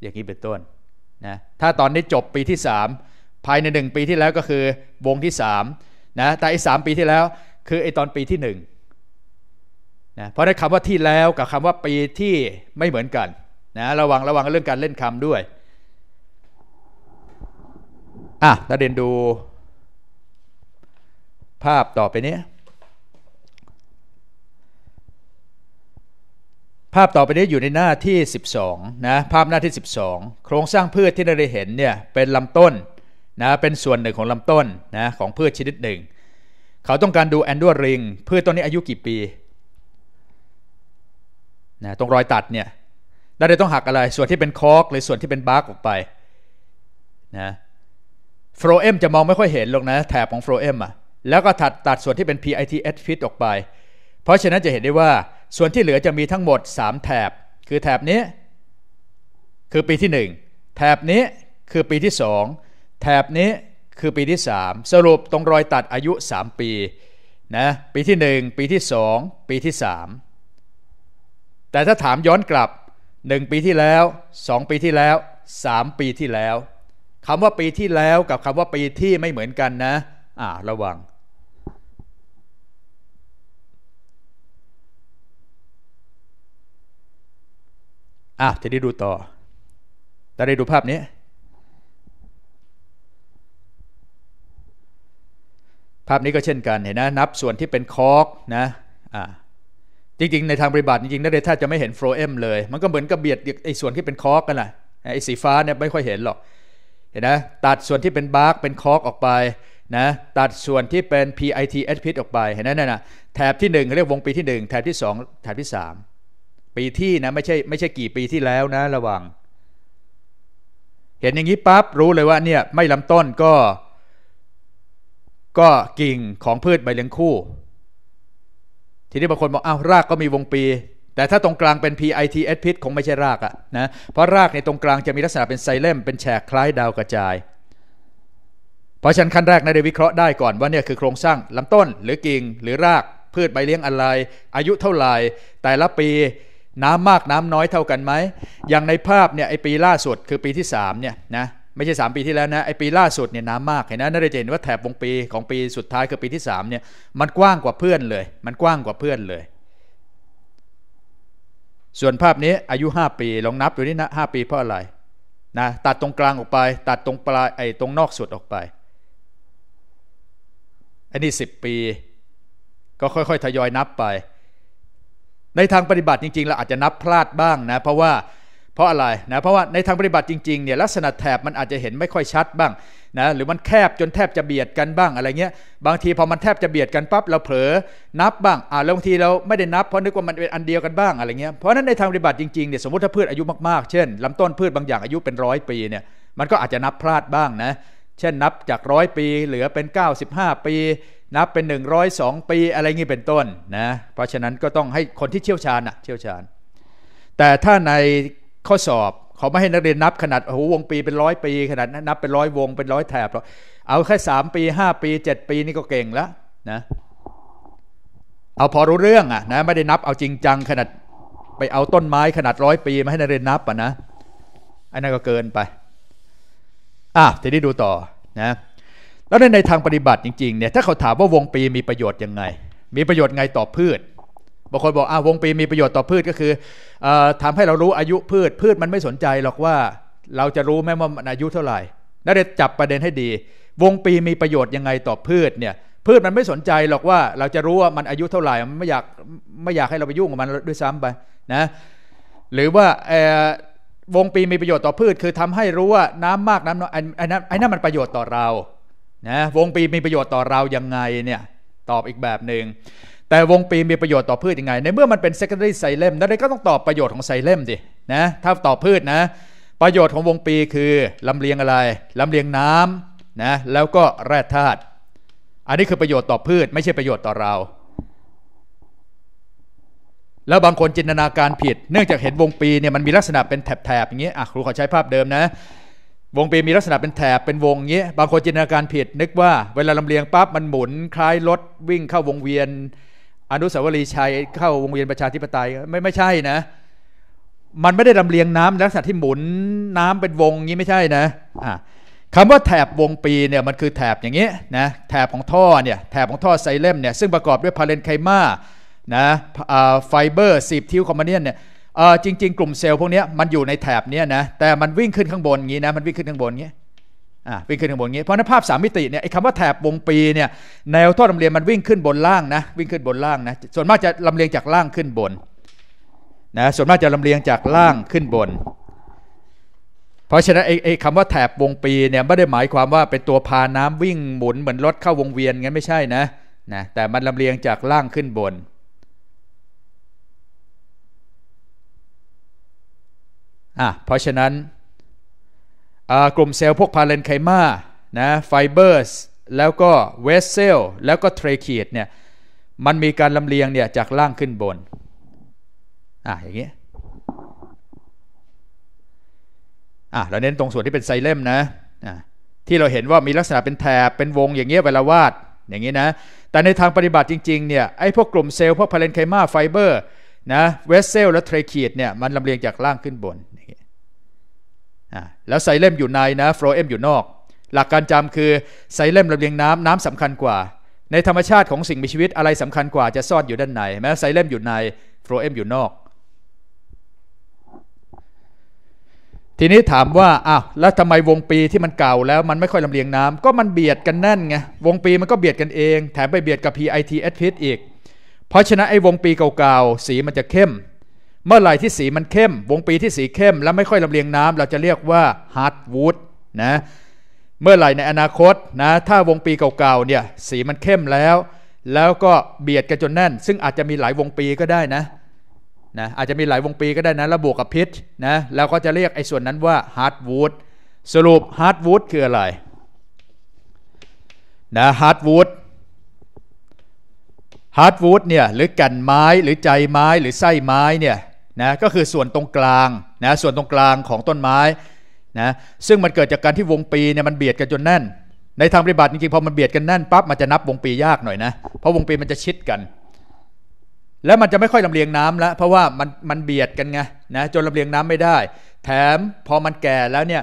อย่างนี้เป็นต้นนะถ้าตอนนี้จบปีที่ 3 ภายใน 1 ปีที่แล้วก็คือวงที่3นะแต่ไอ้3ปีที่แล้วคือไอ้ตอนปีที่ 1นะเพราะในคำว่าที่แล้วกับคำว่าปีที่ไม่เหมือนกันนะระวังระวังเรื่องการเล่นคำด้วยอ่ะ้าเดยนดู ภาพต่อไปนี้ ภาพต่อไปนี้อยู่ในหน้าที่ 12 นะ ภาพหน้าที่ 12 โครงสร้างพืชที่เราได้เห็นเนี่ยเป็นลำต้นนะเป็นส่วนหนึ่งของลำต้นนะของพืชชนิดหนึ่ง เขาต้องการดูแอนดัวริงพืชต้นนี้อายุกี่ปีนะตรงรอยตัดเนี่ยด้าใะต้องหักอะไรส่วนที่เป็นคอกหรือส่วนที่เป็นบาร์กออกไปนะโฟลเอมจะมองไม่ค่อยเห็นหรอกนะแถบของโฟลเอมอ่ะแล้วก็ตัดตัดส่วนที่เป็น PITH ฟิตออกไป เพราะฉะนั้นจะเห็นได้ว่าส่วนที่เหลือจะมีทั้งหมด 3 แถบ คือแถบนี้ คือปีที่ 1 แถบนี้คือปีที่ 2 แถบนี้คือปีที่ 3 สรุปตรงรอยตัดอายุ 3 ปีนะปีที่ 1 ปีที่ 2 ปีที่ 3แต่ถ้าถามย้อนกลับ 1 ปีที่แล้ว 2 ปีที่แล้ว 3 ปีที่แล้วคำว่าปีที่แล้วกับคำว่าปีที่ไม่เหมือนกันนะอ่า ระวังอ่ะจะได้ดูต่อ แต่ได้ดูภาพนี้ ภาพนี้ก็เช่นกัน เห็นนะนับส่วนที่เป็นคอกนะ อ่าจริงๆในทางปฏิบัติจริงๆนักเรียนแทบจะไม่เห็นโฟลเอ็มเลย มันก็เหมือนกับเบียดไอ้ส่วนที่เป็นคอกกันแหละไอ้สีฟ้าเนี่ยไม่ค่อยเห็นหรอก เห็นนะตัดส่วนที่เป็นบาร์กเป็นคอกออกไปนะตัดส่วนที่เป็น PIT h p ออกไปเห็นไหมนั่ะแถบที่1เรียกวงปีที่ 1แถบที่2แถบที่ 3 ปีที่นะไม่ใช่ไม่ใช่กี่ปีที่แล้วนะระวัง เห็นอย่างนี้ปั๊บรู้เลยว่าเนี่ยไม่ลำต้นก็ ก็กิ่งของพืชใบเลี้ยงคู่ทีนี้บางคนบอกอ้าวรากก็มีวงปีแต่ถ้าตรงกลางเป็น PITS พิษคงไม่ใช่รากอะนะเพราะรากในตรงกลางจะมีลักษณะเป็นไซเลมเป็นแฉกคล้ายดาวกระจายเพราะฉะนั้นขั้นแรกนะได้วิเคราะห์ได้ก่อนว่าเนี่ย คือโครงสร้างลำต้นหรือกิ่งหรือรากพืชใบเลี้ยงอะไร อายุเท่าไหร่แต่ละปีน้ำมากน้ำน้อยเท่ากันไหมอย่างในภาพเนี่ยไอปีล่าสุดคือปีที่3เนี่ยนะไม่ใช่ 3 ปีที่แล้วนะไอปีล่าสุดเนี่ยน้ำมากเห็นนะน่าจะเห็นว่าแถบวงปีของปีสุดท้ายคือปีที่3เนี่ยมันกว้างกว่าเพื่อนเลยมันกว้างกว่าเพื่อนเลย ส่วนภาพนี้อายุ 5 ปี ลองนับดูนี่นะหปีเพราะอะไรนะตัดตรงกลางออกไป ตัดตรงปลายไอตรงนอกสุดออกไปอันนี้ 10 ปีก็ค่อย ๆ ทยอยนับไป ในทางปฏิบัติจริงๆ เราอาจจะนับพลาดบ้างนะเพราะว่าเพราะอะไรนะเพราะว่าในทางปฏิบัติจริงๆเนี่ยลักษณะแถบมันอาจจะเห็นไม่ค่อยชัดบ้างนะหรือมันแคบจนแทบจะเบียดกันบ้างอะไรเงี้ยบางทีพอมันแทบจะเบียดกันปั๊บเราเผลอนับบ้างอ่าบางทีเราไม่ได้นับเพราะนึกว่ามันเป็นอันเดียวกันบ้างอะไรเงี้ยเพราะนั้นในทางปฏิบัติจริงๆเนี่ยสมมติถ้าพืชอายุมากๆเช่นลำต้นพืชบางอย่างอายุเป็นร้อยปีเนี่ยมันก็อาจจะนับพลาดบ้างนะเช่นนับจากร้อยปีเหลือเป็น 95 ปี นับเป็น 102ปีอะไรเงี้เป็นต้นนะเพราะฉะนั้นก็ต้องให้คนที่เชี่ยวชาญอะเชี่ยวชาญ แต่ถ้าในข้อสอบเขาไม่ให้นักเรียนนับขนาดโอ้โหวงปีเป็นร้อยปีขนาดนับเป็นร้อยวงเป็นร้อยแถบหรอกเอาแค่สามปีห้าปีเจ็ดปีนี่ก็เก่งแล้วนะเอาพอรู้เรื่องอ่ะนะไม่ได้นับเอาจริงจังขนาดไปเอาต้นไม้ขนาดร้อยปีมาให้นักเรียนนับอ่ะนะอันนั้นก็เกินไปอ่ะทีนี้ดูต่อนะแล้วในทางปฏิบัติจริงๆเนี่ยถ้าเขาถามว่าวงปีมีประโยชน์ยังไง มีประโยชน์ไงต่อพืชางคนบอกอ่าวงปีมีประโยชน์ต่อพืชก็คืออทำให้เรารู้อายุพืชพืชมันไม่สนใจหรอกว่าเราจะรู้แม้ว่ามันอายุเท่าไหร่น่าจะจับประเด็นให้ดี วงปีมีประโยชน์ยังไงต่อพืชเนี่ยพืชมันไม่สนใจหรอกว่าเราจะรู้ว่ามันอายุเท่าไหร่มันไม่อยากไม่อยากให้เราไปยุ่งกับมันด้วยซ้ำไปนะหรือว่าวงปีมีประโยชน์ต่อพืช คือทำให้รู้ว่าน้ำมากน้ำน้อยไอ้นั้นไอ้นั้นมันประโยชน์ต่อเรานะวงปีมีประโยชน์ต่อเรายังไงเนี่ยตอบอีกแบบหนึ่งแต่วงปีมีประโยชน์ต่อพืชยังไง ในเมื่อมันเป็น secondary ไซเลม นั่นเองก็ต้องตอบประโยชน์ของไซเลมดินะ ถ้าตอบพืชนะ ประโยชน์ของวงปีคือลำเลียงอะไรลำเลียงน้ำนะ แล้วก็แร่ธาตุ อันนี้คือประโยชน์ต่อพืช ไม่ใช่ประโยชน์ต่อเรา แล้วบางคนจินตนาการผิด เนื่องจากเห็นวงปีเนี่ยมันมีลักษณะเป็นแถบๆอย่างเงี้ยอ่ะครูขอใช้ภาพเดิมนะ วงปีมีลักษณะเป็นแถบเป็นวงเงี้ย บางคนจินตนาการผิดนึกว่าเวลาลำเลียงปั๊บมันหมุน คล้ายรถวิ่งเข้าวงเวียนอนุสาวรีย์ชัยเข้าวงเวียนประชาธิปไตยไม่ไม่ใช่นะ มันไม่ได้ลำเลียงน้ำลักษณะที่หมุนน้ำเป็นวงงี้ไม่ใช่นะะคำว่าแถบวงปีเนี่ยมันคือแถบอย่างนี้นะแถบของท่อเนี่ยแถบของท่อไซเลมเนี่ยซึ่งประกอบด้วยพาเลนไคมานะไฟเบอร์สีบทิวคอมมานเนียนเนี่ยจริง ๆ กลุ่มเซลล์พวกนี้มันอยู่ในแถบเนี้ยนะแต่มันวิ่งขึ้นข้างบนงี้นะมันวิ่งขึ้นข้างบนงี้อ่ะวิ่งขึ้นข้างบนงี้เพราะนั้นภาพสามมิติเนี่ยไอ้คำว่าแถบวงปีเนี่ยแนวท่อลำเลียงมันวิ่งขึ้นบนล่างนะวิ่งขึ้นบนล่างนะส่วนมากจะลำเลียงจากล่างขึ้นบนนะส่วนมากจะลำเลียงจากล่างขึ้นบน เพราะฉะนั้นไอ้ไอ้คำว่าแถบวงปีเนี่ยไม่ได้หมายความว่าเป็นตัวพาน้ำวิ่งหมุนเหมือนรถเข้าวงเวียนงั้นไม่ใช่นะนะ แต่มันลำเลียงจากล่างขึ้นบนอ่ะเพราะฉะนั้นกลุ่มเซลล์พวกพาเลนไคมานะไฟเบอร์สแล้วก็เวสเซลแล้วก็เทรคีดเนี่ยมันมีการลำเลียงเนี่ยจากล่างขึ้นบนอ่ะอย่างเงี้ยอ่ะเราเน้นตรงส่วนที่เป็นไซเลมนะอ่ะที่เราเห็นว่ามีลักษณะเป็นแถบเป็นวงอย่างเงี้ยเวลาวาดอย่างนี้นะแต่ในทางปฏิบัติจริงๆเนี่ยไอ้พวกกลุ่มเซลล์พวกพาเลนไคมาไฟเบอร์นะเวสเซลและเทรคีดเนี่ยมันลำเลียงจากล่างขึ้นบนแล้วไซเลมอยู่ในนะโฟลเอมอยู่นอก หลักการจำคือไซเลมระเบียงน้ำน้ำสำคัญกว่าในธรรมชาติของสิ่งมีชีวิตอะไรสำคัญกว่าจะซ่อนอยู่ด้านในแม้ไซเลมอยู่ในโฟลเอมอยู่นอก ทีนี้ถามว่าอ้าวแล้วทำไมวงปีที่มันเก่าแล้ว มันไม่ค่อยลำเลียงน้ำก็มันเบียดกันแน่นไงวงปีมันก็เบียดกันเองแถมไปเบียดกับ PIT เอสพิษอีกเพราะฉะนั้นไอ้วงปีเก่าๆสีมันจะเข้มเมื่อไหร่ที่สีมันเข้มวงปีที่สีเข้มและไม่ค่อยลำเลียงน้ำเราจะเรียกว่าฮาร์ดวูดนะเมื่อไหร่ในอนาคตนะถ้าวงปีเก่าๆเนี่ยสีมันเข้มแล้ว แล้วก็เบียดกันจนแน่นซึ่งอาจจะมีหลายวงปีก็ได้นะนะอาจจะมีหลายวงปีก็ได้นะแล้วบวกกับพิษนะแล้วก็จะเรียกไอ้ส่วนนั้นว่าฮาร์ดวูดสรุปฮาร์ดวูดคืออะไรนะฮาร์ดวูดฮาร์ดวูดเนี่ยหรือแก่นไม้หรือใจไม้หรือไส้ไม้เนี่ยนะก็คือส่วนตรงกลางนะส่วนตรงกลางของต้นไม้นะซึ่งมันเกิดจากการที่วงปีเนี่ยมันเบียดกันจนแน่นในทางปฏิบัติจริงๆพอมันเบียดกันแน่นปั๊บมันจะนับวงปียากหน่อยนะเพราะวงปีมันจะชิดกัน แล้วมันจะไม่ค่อยลำเลียงน้ำแล้วเพราะว่ามันมันเบียดกันไงนะจนลำเลียงน้ำไม่ได้ แถมพอมันแก่แล้วเนี่ย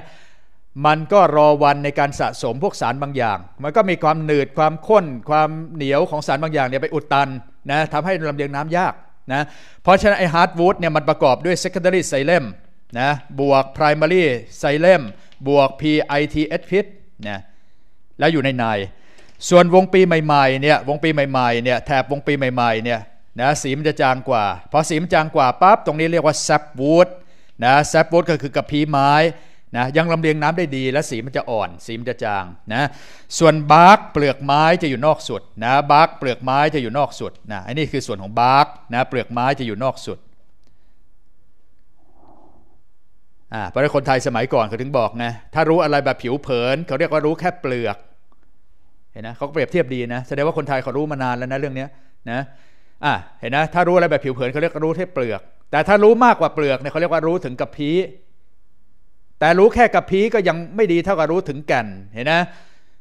มันก็รอวันในการสะสมพวกสารบางอย่างมันก็มีความหนืดความข้น ความเหนียวของสารบางอย่างเนี่ยไปอุดตันนะทำให้ลำเลียงน้ำยากนะเพราะฉะนั้นไอฮาร์ดวูดเนี่ยมันประกอบด้วย secondary ไซ l e m นะบวก primary ไซ l e m บวก PITH pit นะแล้วอยู่ในในส่วนวงปีใหม่ๆเนี่ยวงปีใหม่ๆเนี่ยแถบวงปีใหม่ๆเนี่ยนะสีมันจะจางกว่าพอสีมันจางกว่าปั๊บตรงนี้เรียกว่าแซปวูดนะแซปวูดก็คือกระพี้ไม้นะยังลำเลียงน้ำได้ดีและสีมันจะอ่อน สีมันจะจางนะส่วนบาร์กเปลือกไม้จะอยู่นอกสุดนะบาร์กเปลือกไม้จะอยู่นอกสุดนะอันนี้คือส่วนของบาร์กนะเปลือกไม้จะอยู่นอกสุดอ่าเพราะคนไทยสมัยก่อนเขาถึงบอกไงถ้ารู้อะไรแบบผิวเผินเขาเรียกว่ารู้แค่เปลือกเห็นนะเขาเปรียบเทียบดีนะแสดงว่าคนไทยเขารู้มานานแล้วนะเรื่องนี้นะอ่าเห็นนะถ้ารู้อะไรแบบผิวเผินเขาเรียกรู้แค่เปลือก แต่ถ้ารู้มากกว่าเปลือกเนี่ยเขาเรียกว่ารู้ถึงกระพี้แต่รู้แค่กับพีก็ยังไม่ดีเท่ากับรู้ถึงแก่นเห็นนะ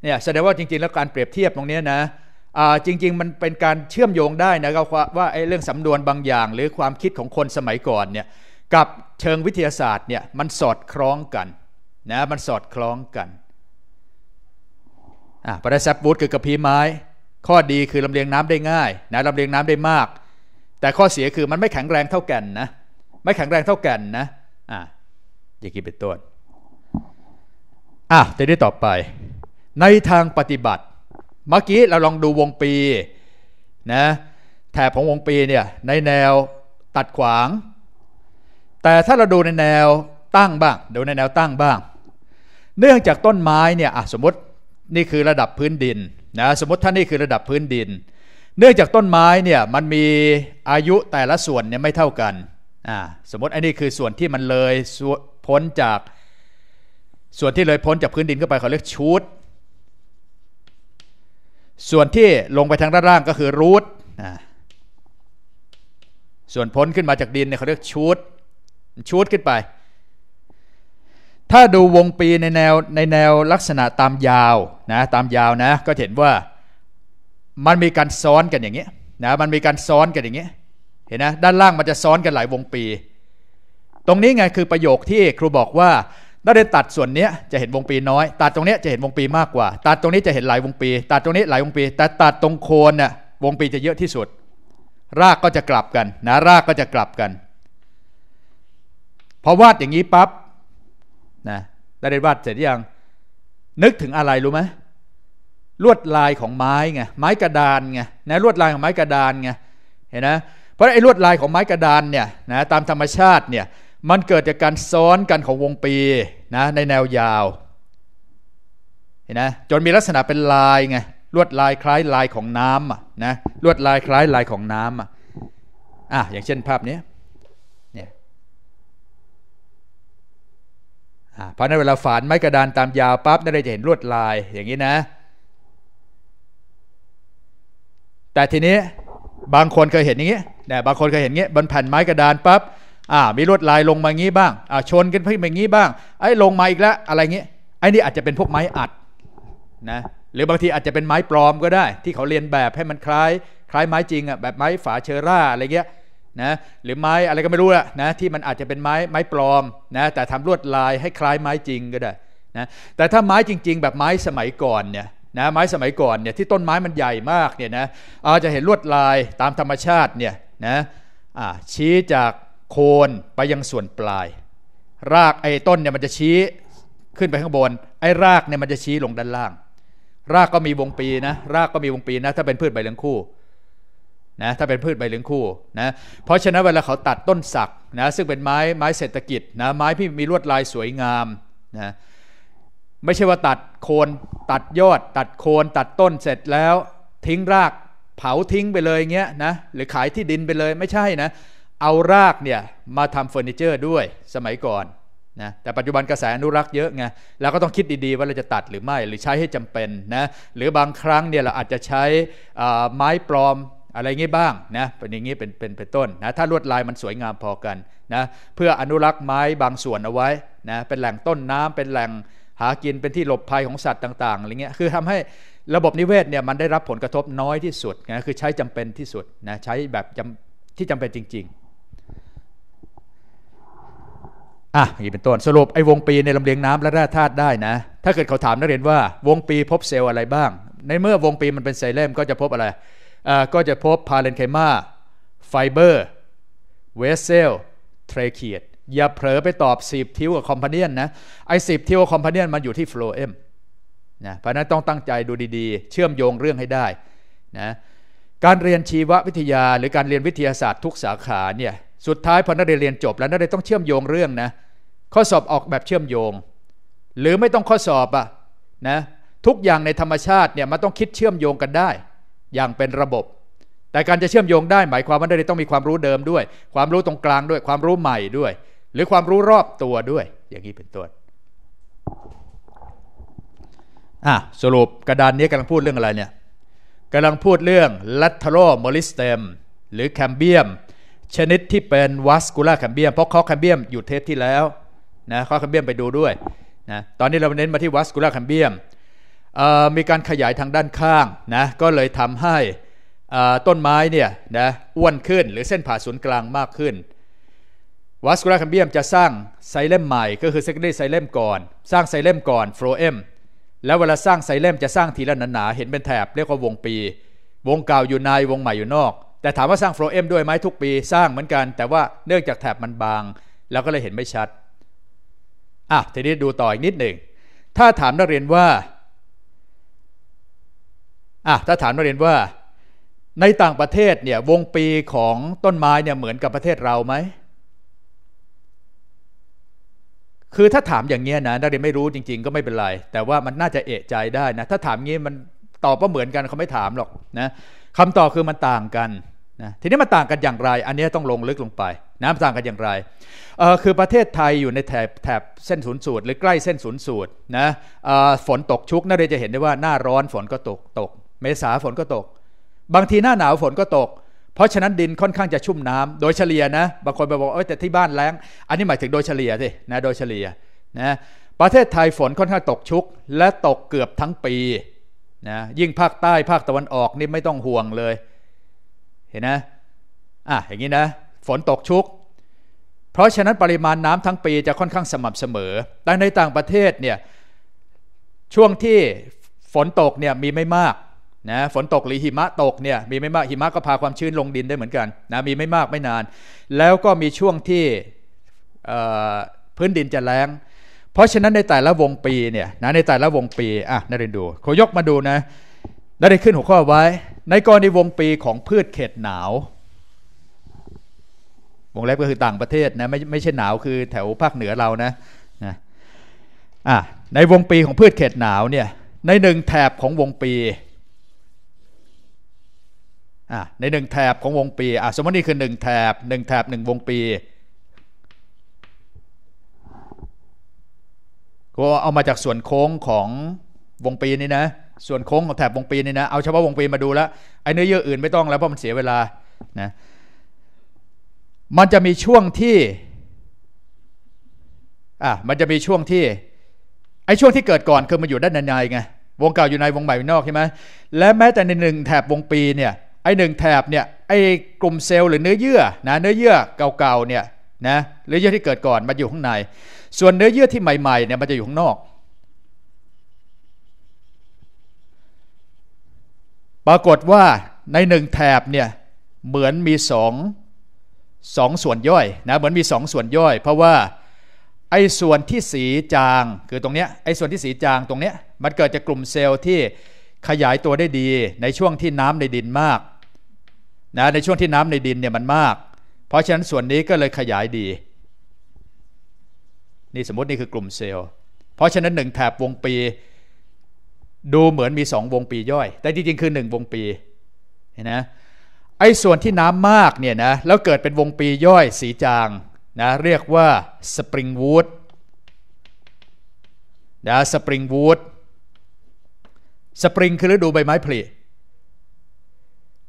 เนี่ยแสดงว่าจริงๆ แล้วการเปรียบเทียบตรงนี้นะจริง ๆมันเป็นการเชื่อมโยงได้นะครับว่าไอ้เรื่องสำนวนบางอย่าง หรือความคิดของคนสมัยก่อนเนี่ยกับเชิงวิทยาศาสตร์เนี่ยมันสอดคล้องกันนะมันสอดคล้องกันอ่าปราซับวูดคือกระพี ไม้ ข้อดีคือลำเลียงน้ำได้ง่ายนะลำเลียงน้ำได้มาก แต่ข้อเสียคือมันไม่แข็งแรงเท่าแก่นนะไม่แข็งแรงเท่าแก่นนะอ่ะอย่างนี้เป็นต้น่ะจะนี้ต่อไป ในทางปฏิบัติเมื่อกี้เราลองดูวงปีนะแถบของวงปีเนี่ยในแนวตัดขวาง แต่ถ้าเราดูในแนวตั้งบ้างดูในแนวตั้งบ้าง เนื่องจากต้นไม้เนี่ยสมมตินี่คือระดับพื้นดินนะสมมติท่านนี่คือระดับพื้นดิน เนื่องจากต้นไม้เนี่ยมันมีอายุแต่ละส่วนเนี่ยไม่เท่ากันอ่าสมมติอันนี้คือส่วนที่มันเลยพ้นจากส่วนที่เลยพ้นจากพื้นดินขึ้นไปเขาเรียกชูดส่วนที่ลงไปทางด้านล่างก็คือรูทส่วนพ้นขึ้นมาจากดินเนี่ยเขาเรียกชูดชูดขึ้นไป ถ้าดูวงปีในแนวในแนวลักษณะตามยาวนะตามยาวนะก็เห็นว่ามันมีการซ้อนกันอย่างเงี้ยนะมันมีการซ้อนกันอย่างเงี้ยเห็นนะด้านล่างมันจะซ้อนกันหลายวงปี ตรงนี้ไงคือประโยคที่ครูบอกว่าถ้าเร้นตัดส่วนนี้จะเห็นวงปีน้อย ตัดตรงนี้จะเห็นวงปีมากกว่า ตัดตรงนี้จะเห็นหลายวงปี ตัดตรงนี้หลายวงปี แต่ตัดตรงโคนน่ะวงปีจะเยอะที่สุด รากก็จะกลับกันนะรากก็จะกลับกัน พอวาดอย่างนี้ปั๊บนะนั้เร้นวาดเสร็จยัง นึกถึงอะไรรู้ไหมลวดลายของไม้ไง ไม้กระดานไงนะลวดลายของไม้กระดานไง เห็นนะ เพราะไอ้ลวดลายของไม้กระดานเนี่ยนะตามธรรมชาติเนี่ยมันเกิดจากการซ้อนกันของวงปีนะในแนวยาวเห็นนะจนมีลักษณะเป็นลายไงลวดลายคล้ายลายของน้ำนะลวดลายคล้ายลายของน้ำอ่ะอย่างเช่นภาพนี้เนี่ยพราะนั้นเวลาฝานไม้กระดานตามยาวปั๊บนั่นเลยจะเห็นลวดลายอย่างนี้นะแต่ทีนี้บางคนเคยเห็นอย่างนี้นะบางคนเคยเห็นอย่างนี้บนแผ่นไม้กระดานปั๊บอ่ามีลวดลายลงมางี้บ้างอ่าชนกันเพิ่มอย่างี้บ้าง ไอ้ลงมาอีกแล้วอะไรเงี้ยไอ้นี่อาจจะเป็นพวกไม้อัดนะ หรือบางทีอาจจะเป็นไม้ปลอมก็ได้ ที่เขาเรียนแบบให้มันคล้าย คล้ายไม้จริงอ่ะแบบไม้ฝาเชอร่าอะไรเงี้ยนะ หรือไม้อะไรก็ไม่รู้ละนะที่มันอาจจะเป็นไม้ไม้ปลอมนะแต่ทำลวดลายให้คล้ายไม้จริงก็ได้นะ แต่ถ้าไม้จริง ๆ แบบไม้สมัยก่อนเนี่ยนะไม้สมัยก่อนเนี่ยที่ต้นไม้มันใหญ่มากเนี่ยนะอาจจะเห็นลวดลายตามธรรมชาติเนี่ยนะชี้จากโคนไปยังส่วนปลาย รากไอ้ต้นเนี่ยมันจะชี้ขึ้นไปข้างบน ไอ้รากเนี่ยมันจะชี้ลงด้านล่าง รากก็มีวงปีนะรากก็มีวงปีนะถ้าเป็นพืชใบเหลืองคู่นะถ้าเป็นพืชใบเหลืองคู่นะเพราะฉะนั้นเวลาเขาตัดต้นสักนะซึ่งเป็นไม้ไม้เศรษฐกิจนะไม้ที่มีลวดลายสวยงามนะไม่ใช่ว่าตัดโคนตัดยอด ตัดโคนตัดต้นเสร็จแล้วทิ้งรากเผาทิ้งไปเลยเงี้ยนะ หรือขายที่ดินไปเลยไม่ใช่นะเอารากเนี่ยมาทำเฟอร์นิเจอร์ด้วยสมัยก่อนนะ แต่ปัจจุบันกระแสอนุรักษ์เยอะไงเราก็ต้องคิดดีๆว่าเราจะตัดหรือไม่หรือใช้ให้จำเป็นนะ หรือบางครั้งเนี่ยเราอาจจะใช้ไม้ปลอมอะไรเงี้บ้างนะเป็นอย่างงี้เป็นเป็นเป็นต้นนะถ้าลวดลายมันสวยงามพอกันนะเพื่ออนุรักษ์ไม้บางส่วนเอาไว้นะเป็นแหล่งต้นน้ำเป็นแหล่งหากินเป็นที่หลบภัยของสัตว์ต่างๆอะไรเงี้ยคือทำให้ระบบนิเวศเนี่ยมันได้รับผลกระทบน้อยที่สุดนะคือใช้จำเป็นที่สุดนะใช้แบบที่จำเป็นจริง ๆอ่ะอย่างนี้เป็นต้นสรุปไอ้วงปีในลำเลียงน้ำและแร่ธาตุได้นะ ถ้าเกิดเขาถามนักเรียนว่าวงปีพบเซลล์อะไรบ้าง ในเมื่อวงปีมันเป็นไซเลมก็จะพบอะไรอ่าก็จะพบพาเลนไคมาไฟเบอร์เวสเซลเทรเคียดอย่าเผลอไปตอบสิบทิวกับคอมพานเนียนนะ ไอ้สิบทิวกับคอมพานเนียนมันอยู่ที่โฟล์เอ็มนะเพราะนั้นต้องตั้งใจดูดีๆ เชื่อมโยงเรื่องให้ได้นะการเรียนชีววิทยาหรือการเรียนวิทยาศาสตร์ ทุกสาขาเนี่ยสุดท้ายพอนักเรียนเรียนจบแล้วนักเรียนต้องเชื่อมโยงเรื่องนะข้อสอบออกแบบเชื่อมโยง หรือไม่ต้องข้อสอบอะนะทุกอย่างในธรรมชาติเนี่ยมันต้องคิดเชื่อมโยงกันได้ อย่างเป็นระบบ แต่การจะเชื่อมโยงได้ หมายความว่านักเรียนต้องมีความรู้เดิมด้วย ความรู้ตรงกลางด้วยความรู้ใหม่ด้วย หรือความรู้รอบตัวด้วยอย่างนี้เป็นต้นอ่ะสรุปกระดานนี้กำลังพูดเรื่องอะไรเนี่ยกำลังพูดเรื่องลัท e r โรโมลิสเ e มหรือแคมเบียมชนิดที่เป็นวัสกูล่าแคมเบียม เพราะคอแคมเบียมอยู่เทปที่แล้วนะคอแคมเบียมไปดูด้วยนะ ตอนนี้เราเน้นมาที่วัสกูล่าแคมเบียม มีการขยายทางด้านข้างนะ ก็เลยทำให้ต้นไม้เนี่ยนะอ้วนขึ้นหรือเส้นผ่าศูนย์กลางมากขึ้น วัสกูล่าคัมเบียมจะสร้างไซเลมใหม่ก็คือ secondary ไซเลมก่อน สร้างไซเลมก่อนโฟรเอมแล้วเวลาสร้างไซเลมจะสร้างทีละหนาๆ เห็นเป็นแถบเรียกว่าวงปี วงเก่าอยู่ในวงใหม่อยู่นอกแต่ถามว่าสร้างโฟลเอ็มด้วยไหมทุกปีสร้างเหมือนกันแต่ว่าเนื่องจากแถบมันบางเราก็เลยเห็นไม่ชัดอ่ะทีนี้ดูต่ออีกนิดหนึ่ง ถ้าถามนักเรียนว่าอ่ะถ้าถามนักเรียนว่าในต่างประเทศเนี่ยวงปีของต้นไม้เนี่ยเหมือนกับประเทศเราไหมคือถ้าถามอย่างเงี้ยนะนักเรียนไม่รู้จริง ๆ ก็ไม่เป็นไรแต่ว่ามันน่าจะเอะใจได้นะถ้าถามงี้มันตอบว่าเหมือนกันเขาไม่ถามหรอกนะคำตอบคือมันต่างกันนะทีนี้มันต่างกันอย่างไร อันนี้ต้องลงลึกลงไปนะต่างกันอย่างไร คือประเทศไทยอยู่ในแถบแถบเส้นศูนย์สูตร หรือใกล้เส้นศูนย์สูตรนะฝนตกชุกน่าจะเห็นได้ว่าหน้าร้อนฝนก็ตกตก เมษาฝนก็ตก บางทีหน้าหนาวฝนก็ตก เพราะฉะนั้นดินค่อนข้างจะชุ่มน้ำโดยเฉลี่ยนะ บางคนไปบอกเอ้ยแต่ที่บ้านแล้ง อันนี้หมายถึงโดยเฉลี่ยสิ นะ โดยเฉลี่ยนะ ประเทศไทยฝนค่อนข้างตกชุก และตกเกือบทั้งปีนะ ยิ่งภาคใต้ภาคตะวันออกนี่ไม่ต้องห่วงเลยเห็นนะ อ่ะ อย่างนี้นะ ฝนตกชุก เพราะฉะนั้นปริมาณน้ำทั้งปีจะค่อนข้างสม่ำเสมอ แต่ในต่างประเทศเนี่ย ช่วงที่ฝนตกเนี่ยมีไม่มาก นะ ฝนตกหรือหิมะตกเนี่ยมีไม่มาก หิมะก็ พาความชื้นลงดินได้เหมือนกันนะ มีไม่มากไม่นาน แล้วก็มีช่วงที่พื้นดินจะแล้ง เพราะฉะนั้นในแต่ละวงปีเนี่ยนะ ในแต่ละวงปี อ่ะนาเรนดูเขายกมาดูนะนาเรนขึ้นหัวข้อไว้ในกรณีวงปีของพืชเขตหนาววงเล็บก็คือต่างประเทศนะ ไม่ไม่ใช่หนาวคือแถวภาคเหนือเรานะนะอ่ะในวงปีของพืชเขตหนาวเนี่ยในหนึ่งแถบของวงปีอ่ะในหนึ่งแถบของวงปีอ่ะสมมตินี่คือหนึ่งแถบหนึ่งแถบหนึ่งวงปี ก็เอามาจากส่วนโค้งของวงปีนี่นะส่วนโค้งของแถบวงปีนี่นะ เอาเฉพาะวงปีมาดูแล้วไอ้เนื้อเยื่ออื่นไม่ต้องแล้วเพราะมันเสียเวลา นะ มันจะมีช่วงที่ อ่ะ มันจะมีช่วงที่ไอ้ช่วงที่เกิดก่อนคือมันอยู่ด้านในไง วงเก่าอยู่ในวงใหม่อยู่นอกใช่ไหมและแม้แต่ในหนึ่งแถบวงปีเนี่ย ไอ้หนึ่งแถบเนี่ย ไอ้กลุ่มเซลล์หรือเนื้อเยื่อ นะ เนื้อเยื่อเก่าๆ เนี่ย นะเนื้อเยื่อที่เกิดก่อนมันอยู่ข้างใน ส่วนเนื้อเยื่อที่ใหม่ๆเนี่ยมันจะอยู่ข้างนอกปรากฏว่าในหนึ่งแถบเนี่ยเหมือนมีสองสองส่วนย่อยนะเหมือนมีสองส่วนย่อย เพราะว่าไอ้ส่วนที่สีจางคือตรงเนี้ยไอ้ส่วนที่สีจางตรงเนี้ยมันเกิดจากกลุ่มเซลล์ที่ขยายตัวได้ดีในช่วงที่น้ำในดินมากนะในช่วงที่น้ำในดินเนี่ยมันมาก เพราะฉะนั้นส่วนนี้ก็เลยขยายดีนี่สมมตินี่คือกลุ่มเซลล์เพราะฉะนั้นหนึ่งแถบวงปีดูเหมือนมี 2 วงปีย่อย แต่จริงๆคือ 1 วงปี เห็นนะ ไอ้ส่วนที่น้ำมากเนี่ยนะ แล้วเกิดเป็นวงปีย่อยสีจางนะ เรียกว่าสปริงวูดนะสปริงวูด สปริงคือฤดูใบไม้ผลิ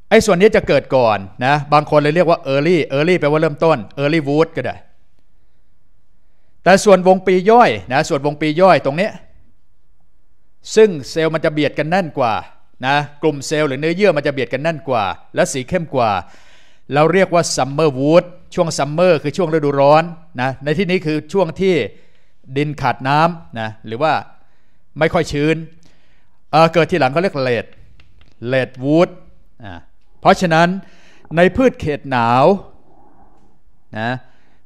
ไอ้ส่วนนี้จะเกิดก่อนนะ บางคนเลยเรียกว่า early early แปลว่าเริ่มต้น early wood ก็ได้ แต่ส่วนวงปีย่อยนะ ส่วนวงปีย่อยตรงนี้ซึ่งเซลล์มันจะเบียดกันแน่นกว่านะกลุ่มเซลล์หรือเนื้อเยื่อมันจะเบียดกันแน่นกว่า และสีเข้มกว่า เราเรียกว่าซัมเมอร์วูดช่วงซัมเมอร์คือช่วงฤดูร้อนนะในที่นี้คือช่วงที่ดินขาดน้ำนะหรือว่าไม่ค่อยชื้นเเกิดที่หลังเขาเรียกเลดเลดวูดเพราะฉะนั้นในพืชเขตหนาวนะ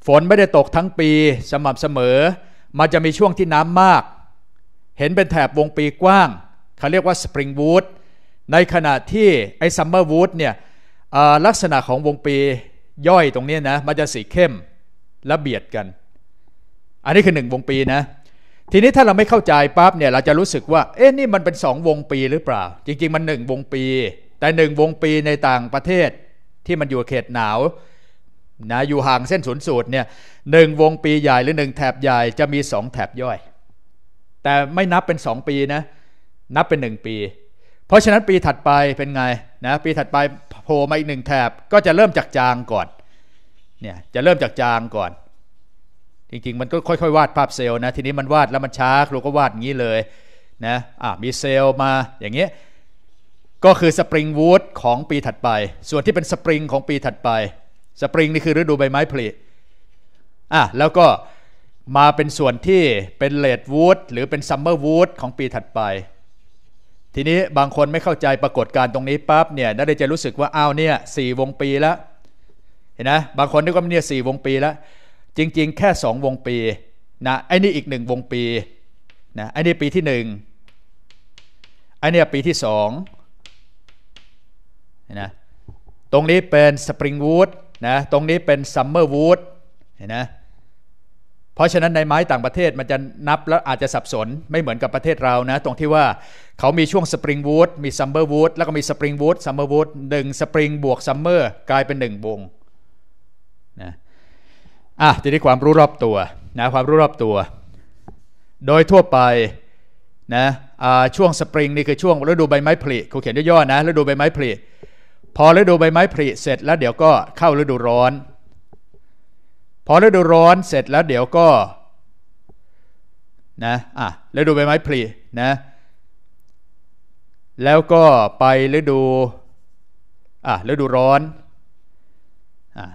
ฝนไม่ได้ตกทั้งปีสม่ำเสมอมันจะมีช่วงที่น้ำมากเห็นเป็นแถบวงปีกว้างเขาเรียกว่าสปริงวูดในขณะที่ไอซัมเมอร์วูดเนี่ยลักษณะของวงปีย่อยตรงนี้นะมันจะสีเข้มและเบียดกัน อันนี้คือหนึ่งวงปีนะทีนี้ถ้าเราไม่เข้าใจปั๊บเนี่ยเราจะรู้สึกว่าเอ๊ะนี่มันเป็นสองวงปีหรือเปล่า จริงๆมันหนึ่งวงปี แต่หนึ่งวงปีในต่างประเทศที่มันอยู่เขตหนาวนะอยู่ห่างเส้นศูนย์สูตรเนี่ยหนึ่งวงปีใหญ่หรือหนึ่งแถบใหญ่จะมีสองแถบย่อยแต่ไม่นับเป็น 2 ปีนะนับเป็น 1 ปี เพราะฉะนั้นปีถัดไปเป็นไงนะปีถัดไปโผล่มาอีกหนึ่งแถบ ก็จะเริ่มจากจางก่อนเนี่ยจะเริ่มจากจางก่อน จริงๆ มันก็ค่อยๆ วาดภาพเซลล์นะทีนี้มันวาดแล้วมันช้าครูก็วาดอย่างนี้เลยนะอ่ะมีเซลล์มาอย่างเงี้ยก็คือสปริงวูดของปีถัดไป ส่วนที่เป็นสปริง ของปีถัดไป สปริงนี่คือฤดูใบไม้ผลิอ่ะแล้วก็มาเป็นส่วนที่เป็นเลดวูดหรือเป็นซัมเมอร์วูดของปีถัดไป ทีนี้บางคนไม่เข้าใจปรากฏการตรงนี้ปั๊บเนี่ยน่าจะรู้สึกว่า อ้าวเนี่ยสี่วงปีแล้ว เห็นนะบางคนนึกว่าเนี่ยสี่วงปีแล้ว จริงๆแค่สองวงปีนะไอ้นี่อีกหนึ่งวงปีนะไอ้นี่ปีที่หนึ่งไอ้นี่ปีที่สองเห็นนะตรงนี้เป็นสปริงวูดนะตรงนี้เป็นซัมเมอร์วูดเห็นนะเพราะฉะนั้นในไม้ต่างประเทศมันจะนับแล้วอาจจะสับสนไม่เหมือนกับประเทศเรานะตรงที่ว่าเขามีช่วงสปริงวูดมีซัมเมอร์วูดแล้วก็มีสปริงวูดซัมเมอร์วูดหนึ่งสปริงบวกซัมเมอร์กลายเป็นหนึ่งวงนะอ่ะทีนี้ความรู้รอบตัวนะความรู้รอบตัว โดยทั่วไปนะช่วงสปริงนี่คือช่วงฤดูใบไม้ผลิเขาเขียนย่อๆนะฤดูใบไม้ผลิพอฤดูใบไม้ผลิเสร็จแล้วเดี๋ยวก็เข้าฤดูร้อนพอฤดูร้อนเสร็จแล้วเดี๋ยวก็นะอ่ะฤดูใบไม้ผลินะแล้วก็ไปฤดูอ่ะฤดูร้อนอ่ะ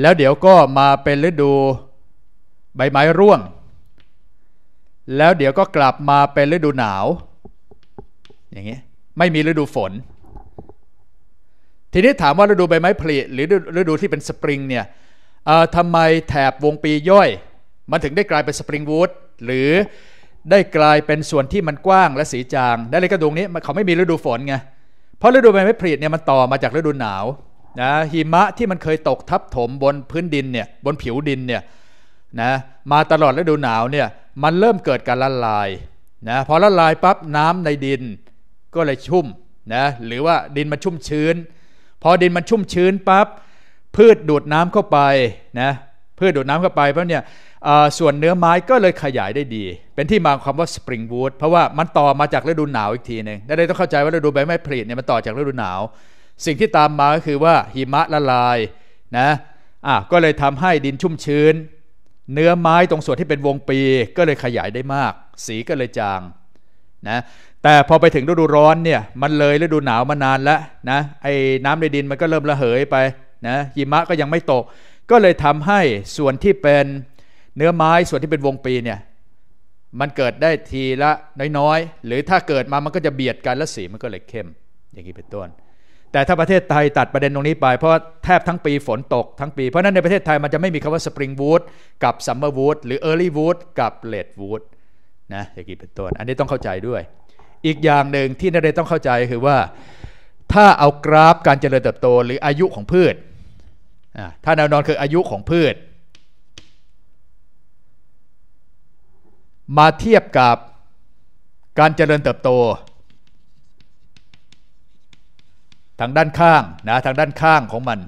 แล้วเดี๋ยวก็มาเป็นฤดูใบไม้ร่วง แล้วเดี๋ยวก็กลับมาเป็นฤดูหนาวอย่างเงี้ยไม่มีฤดูฝน ทีนี้ถามว่าฤดูใบไม้ผลิหรือฤดูที่เป็นสปริงเนี่ยทำไมแถบวงปีย่อย มันถึงได้กลายเป็นสปริงวูดหรือได้กลายเป็นส่วนที่มันกว้างและสีจาง ได้เลยกระดูงนี้เขาไม่มีฤดูฝนไงเพราะฤดูใบไม้ผลิเนี่ยมันต่อมาจากฤดูหนาวนะหิมะที่มันเคยตกทับถมบนพื้นดินเนี่ยบนผิวดินเนี่ยนะมาตลอดฤดูหนาวเนี่ยมันเริ่มเกิดการละลายนะพอละลายปั๊บน้ำในดินก็เลยชุ่มนะหรือว่าดินมันชุ่มชื้น พอดินมันชุ่มชื้นปั๊บพืชดูดน้ำเข้าไปนะ พืชดูดน้ำเข้าไปเพราะเนี่ยส่วนเนื้อไม้ก็เลยขยายได้ดี เป็นที่มาคำาว่าสปริงวูดเพราะว่ามันต่อมาจากฤดูหนาวอีกทีหนึ่งได้ต้องเข้าใจว่าฤดูใบไม้ผลิเนี่ยมันต่อจากฤดูหนาว สิ่งที่ตามมาก็คือว่าหิมะละลายนะอ่ะก็เลยทำให้ดินชุ่มชื้น เนื้อไม้ตรงส่วนที่เป็นวงปีก็เลยขยายได้มาก สีก็เลยจางนะ แต่พอไปถึงฤดูร้อนเนี่ยมันเลยฤดูหนาวมานานแล้วนะ ไอ้น้ำในดินมันก็เริ่มระเหยไปนะหิมะก็ยังไม่ตก ก็เลยทำให้ส่วนที่เป็นเนื้อไม้ส่วนที่เป็นวงปีเนี่ยมันเกิดได้ทีละน้อยๆหรือถ้าเกิดมามันก็จะเบียดกันและสีมันก็เลยเข้ม อย่างนี้เป็นต้น แต่ถ้าประเทศไทยตัดประเด็นตรงนี้ไป เพราะแทบทั้งปี ฝนตกทั้งปี เพราะนั้นในประเทศไทยมันจะไม่มีคำว่าสปริงวูดกับซัมเมอร์วูดหรือเออร์ลี่วูดกับเลดวูดนะอย่างนี้เป็นต้นอันนี้ต้องเข้าใจด้วย อีกอย่างหนึ่งที่นักเรียนต้องเข้าใจคือว่าถ้าเอากราฟการเจริญเติบโตหรืออายุของพืชถ้าแนวนอนคืออายุของพืช มาเทียบกับการเจริญเติบโตทางด้านข้างนะทางด้านข้างของมัน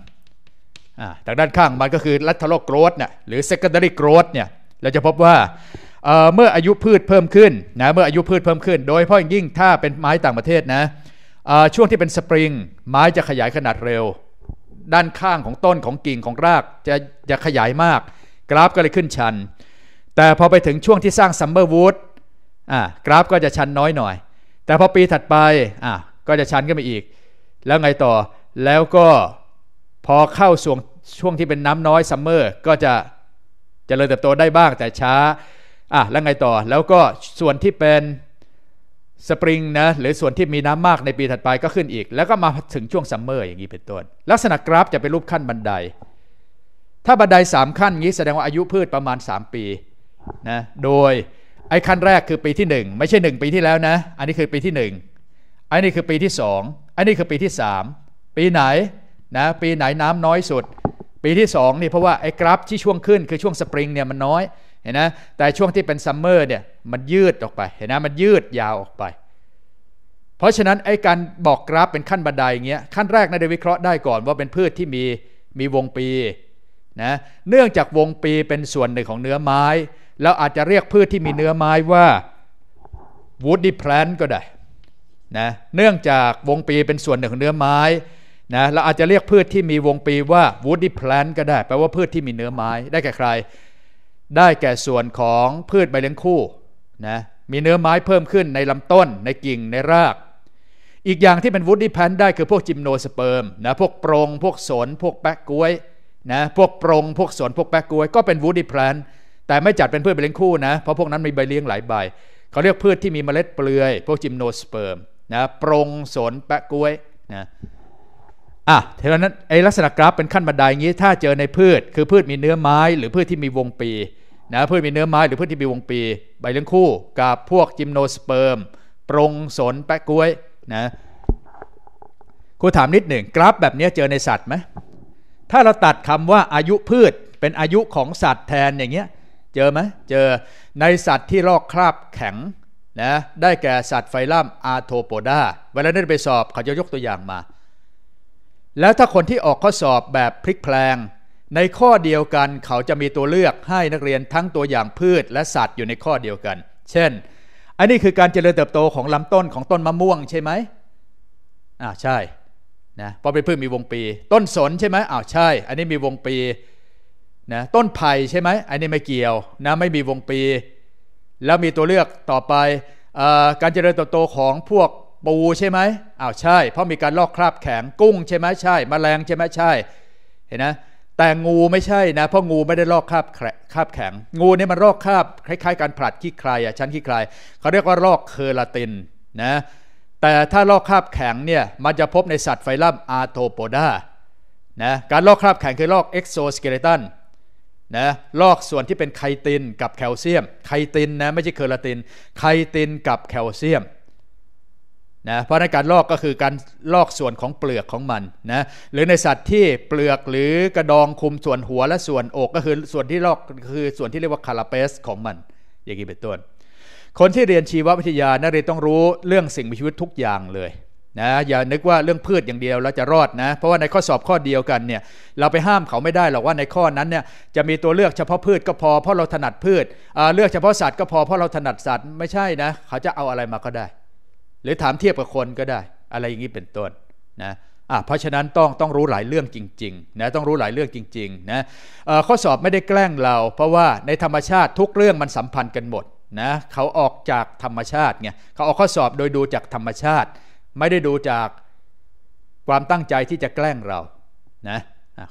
ทางด้านข้างมันก็คือลัทธโลกโกรดเนี่ยหรือ secondary growth เนี่ยเราจะพบว่าเมื่ออายุพืชเพิ่มขึ้นนะเมื่ออายุพืชเพิ่มขึ้นโดยเพราะยิ่งถ้าเป็นไม้ต่างประเทศนะช่วงที่เป็นสปริง ไม้จะขยายขนาดเร็วด้านข้างของต้นของกิ่งของราก จะจะขยายมาก กราฟก็เลยขึ้นชัน แต่พอไปถึงช่วงที่สร้างซัมเมอร์วูดอ่ากราฟก็จะชันน้อยหน่อย แต่พอปีถัดไปอ่าก็จะชันขึ้นไปอีก แล้วไงต่อ แล้วก็พอเข้าส่วนช่วงที่เป็นน้ำน้อยซัมเมอร์ก็จะจะเจริญเติบโตได้บ้างแต่ช้าอ่ะแล้วไงต่อ แล้วก็ส่วนที่เป็นสปริงนะหรือส่วนที่มีน้ำมากในปีถัดไปก็ขึ้นอีก แล้วก็มาถึง ช่วงซัมเมอร์อย่างนี้เป็นต้นลักษณะกราฟจะเป็นรูปขั้นบันได ถ้าบันได 3 ขั้นนี้แสดงว่าอายุพืชประมาณ 3 ปีนะโดยไอ้ขั้นแรกคือปีที่ 1 ไม่ใช่ 1 ปีที่แล้วนะอันนี้คือปีที่ 1อันนี้คือปีที่ 2 อันนี้คือปีที่ 3 ปีไหนนะปีไหนน้ำน้อยสุด ปีที่2นี่เพราะว่าไอ้กราฟที่ช่วงขึ้นคือช่วงสปริงเนี่ยมันน้อยเห็นนะแต่ช่วงที่เป็นซัมเมอร์เนี่ยมันยืดออกไปเห็นไหมมันยืดยาวออกไป เพราะฉะนั้นไอ้การบอกกราฟเป็นขั้นบันไดอย่างเงี้ยขั้นแรกนะเดวิเคราะห์ได้ก่อนว่าเป็นพืชที่มีมีวงปีนะเนื่องจากวงปีเป็นส่วนหนึ่งของเนื้อไม้แล้วอาจจะเรียกพืชที่มีเนื้อไม้ว่า woody plant ก็ได้นะเนื่องจากวงปีเป็นส่วนหนึ่งของเนื้อไม้นะเราอาจจะเรียกพืชที่มีวงปีว่า woody plant ก็ได้ แปลว่าพืชที่มีเนื้อไม้ได้แก่ใครได้แก่ส่วนของพืชใบเลี้ยงคู่นะมีเนื้อไม้เพิ่มขึ้นในลำต้นในกิ่ง ในราก อีกอย่างที่เป็นวุฒิพัแพนได้คือพวกจิมโนสเปิร์มนะพวกโปรง พวกสนพวกแปะกล้วยนะพวกโปรงพวกสนพวกแปะกล้วยก็เป็นวุฒิพัแพนแต่ไม่จัดเป็นพืชไปเลี้ยงคู่นะเพราะพวกนั้นมีใบเลี้ยงหลายใบเขาเรียกพืชที่มีเมล็ดเปลือย พวกจิมโนสเปิร์มนะโปรงสนแปะกล้วยนะอ่ะเท่านั้นไอลักษณะกราฟเป็นขั้นบันไดงี้ถ้าเจอในพืช คือพืชมีเนื้อไม้หรือพืชที่มีวงปีนะพืชมีเนื้อไม้หรือพืชที่มีวงปีใบเลี้ยงคู่กับพวกจิมโนสเปิร์มปรงสนแปะกล้วยนะครูถามนิดหนึ่งกราฟแบบนี้เจอในสัตว์ไหมถ้าเราตัดคำว่าอายุพืชเป็นอายุของสัตว์แทนอย่างเงี้ยเจอไหมเจอในสัตว์ที่ลอกคราบแข็งนะได้แก่สัตว์ไฟลัมอาโทโปดาเวลานด้นไปสอบเขาจะยกตัวอย่างมา แล้วถ้าคนที่ออกข้อสอบแบบพลิกแพลงในข้อเดียวกันเขาจะมีตัวเลือกให้นักเรียนทั้งตัวอย่างพืชและสัตว์อยู่ในข้อเดียวกัน เช่น อันนี้คือการเจริญเติบโตของลำต้นของต้นมะม่วงใช่ไหมอ่าใช่ นะเพราะเป็นพืชมีวงปี ต้นสนใช่ไหมอ้าวใช่ อันนี้มีวงปี นะ ต้นไผ่ใช่ไหมอันนี้ไม่เกี่ยว นะ ไม่มีวงปี แล้วมีตัวเลือกต่อไปอการเจริญเติบโตของพวกปูใช่ไหมอ้าวใช่ เพราะมีการลอกคราบแข็ง กุ้งใช่ไหมใช่มแมลงใช่ไหมใช่ เห็นนะแต่งูไม่ใช่นะเพราะงูไม่ได้ลอกคาบคาบแข็ง งูนี่มันลอกคาบคล้ายๆการผลัดขี้ใครอ่ะชั้นขี้ใครเขาเรียกว่าลอกเคอราตินนะแต่ถ้าลอกคาบแข็งเนี่ยมันจะพบในสัตว์ไฟลัมอาโทโปดานะการลอกคราบแข็งคือลอกเอ็กโซสเกเลตันนะลอกส่วนที่เป็นไคตินกับแคลเซียม ไคตินนะไม่ใช่เคอราติน ไคตินกับแคลเซียมนะเพราะในการลอกก็คือการลอกส่วนของเปลือกของมันนะหรือในสัตว์ที่เปลือกหรือกระดองคุมส่วนหัวและส่วนอกก็คือส่วนที่ลอกคือส่วนที่เรียกว่าคาราเปสของมันอย่างนี้เป็นต้นคนที่เรียนชีววิทยานักเรียนต้องรู้เรื่องสิ่งมีชีวิตทุกอย่างเลยนะอย่านึกว่าเรื่องพืชอย่างเดียวเราจะรอดนะเพราะว่าในข้อสอบข้อเดียวกันเนี่ยเราไปห้ามเขาไม่ได้หรอกว่าในข้อนั้นเนี่ยจะมีตัวเลือกเฉพาะพืชก็พอ เพราะเราถนัดพืชเลือกเฉพาะสัตว์ก็พอเพราะเราถนัดสัตว์ไม่ใช่นะเขาจะเอาอะไรมาก็ได้หรือถามเทียบกับคนก็ได้ อะไรอย่างนี้เป็นต้นนะอ่ะเพราะฉะนั้นต้องต้องรู้หลายเรื่องจริงๆนะต้องรู้หลายเรื่องจริงๆนะข้อสอบไม่ได้แกล้งเรา เพราะว่าในธรรมชาติทุกเรื่องมันสัมพันธ์กันหมดนะเขาออกจากธรรมชาติไงเขาออกข้อสอบโดยดูจากธรรมชาติ ไม่ได้ดูจากความตั้งใจที่จะแกล้งเรานะ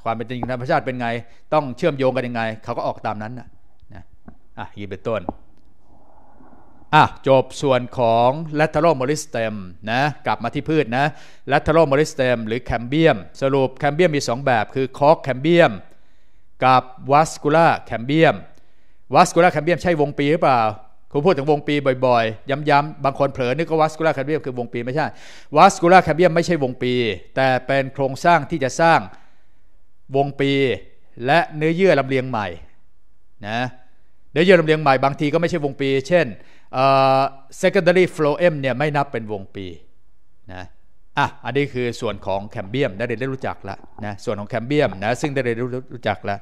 ความเป็นจริงธรรมชาติเป็นไง ต้องเชื่อมโยงกันยังไงเขาก็ออกตามนั้นนะนะอ่ะยีเป็นต้นอ่ะจบส่วนของ l a ท e r a l โมริสเตมนะกลับมาที่พืชนะ l a ท e r a l โมริสเตมหรือแคมเบียมสรุปแคมเบียมมี2แบบ คือ c o กแคมเบียมกับวสกูล่าแคมเบียมวัสกูล่าแคมเบียมใช่วงปีหรือเปล่าคุณพูดถึงวงปีบ่อยๆ ย้ำๆ บางคนเผลอนึกว่าวัสกูล่าแคมเบียม คือวงปีไม่ใช่วัสกูล่าแคมเบียมไม่ใช่วงปี แต่เป็นโครงสร้างที่จะสร้างวงปี และเนื้อเยื่อลำเลียงใหม่นะเนื้อเยื่อลำเลียงใหม่บางทีก็ไม่ใช่วงปีเช่น secondary f l o e m เนี่ยไม่นับเป็นวงปีนะอ่ะอันนี้คือส่วนของแคมเบียมได้เรียนรู้จักแล้วนะส่วนของแคมเบียมนะซึ่งได้เรียนรู้จักแล้ว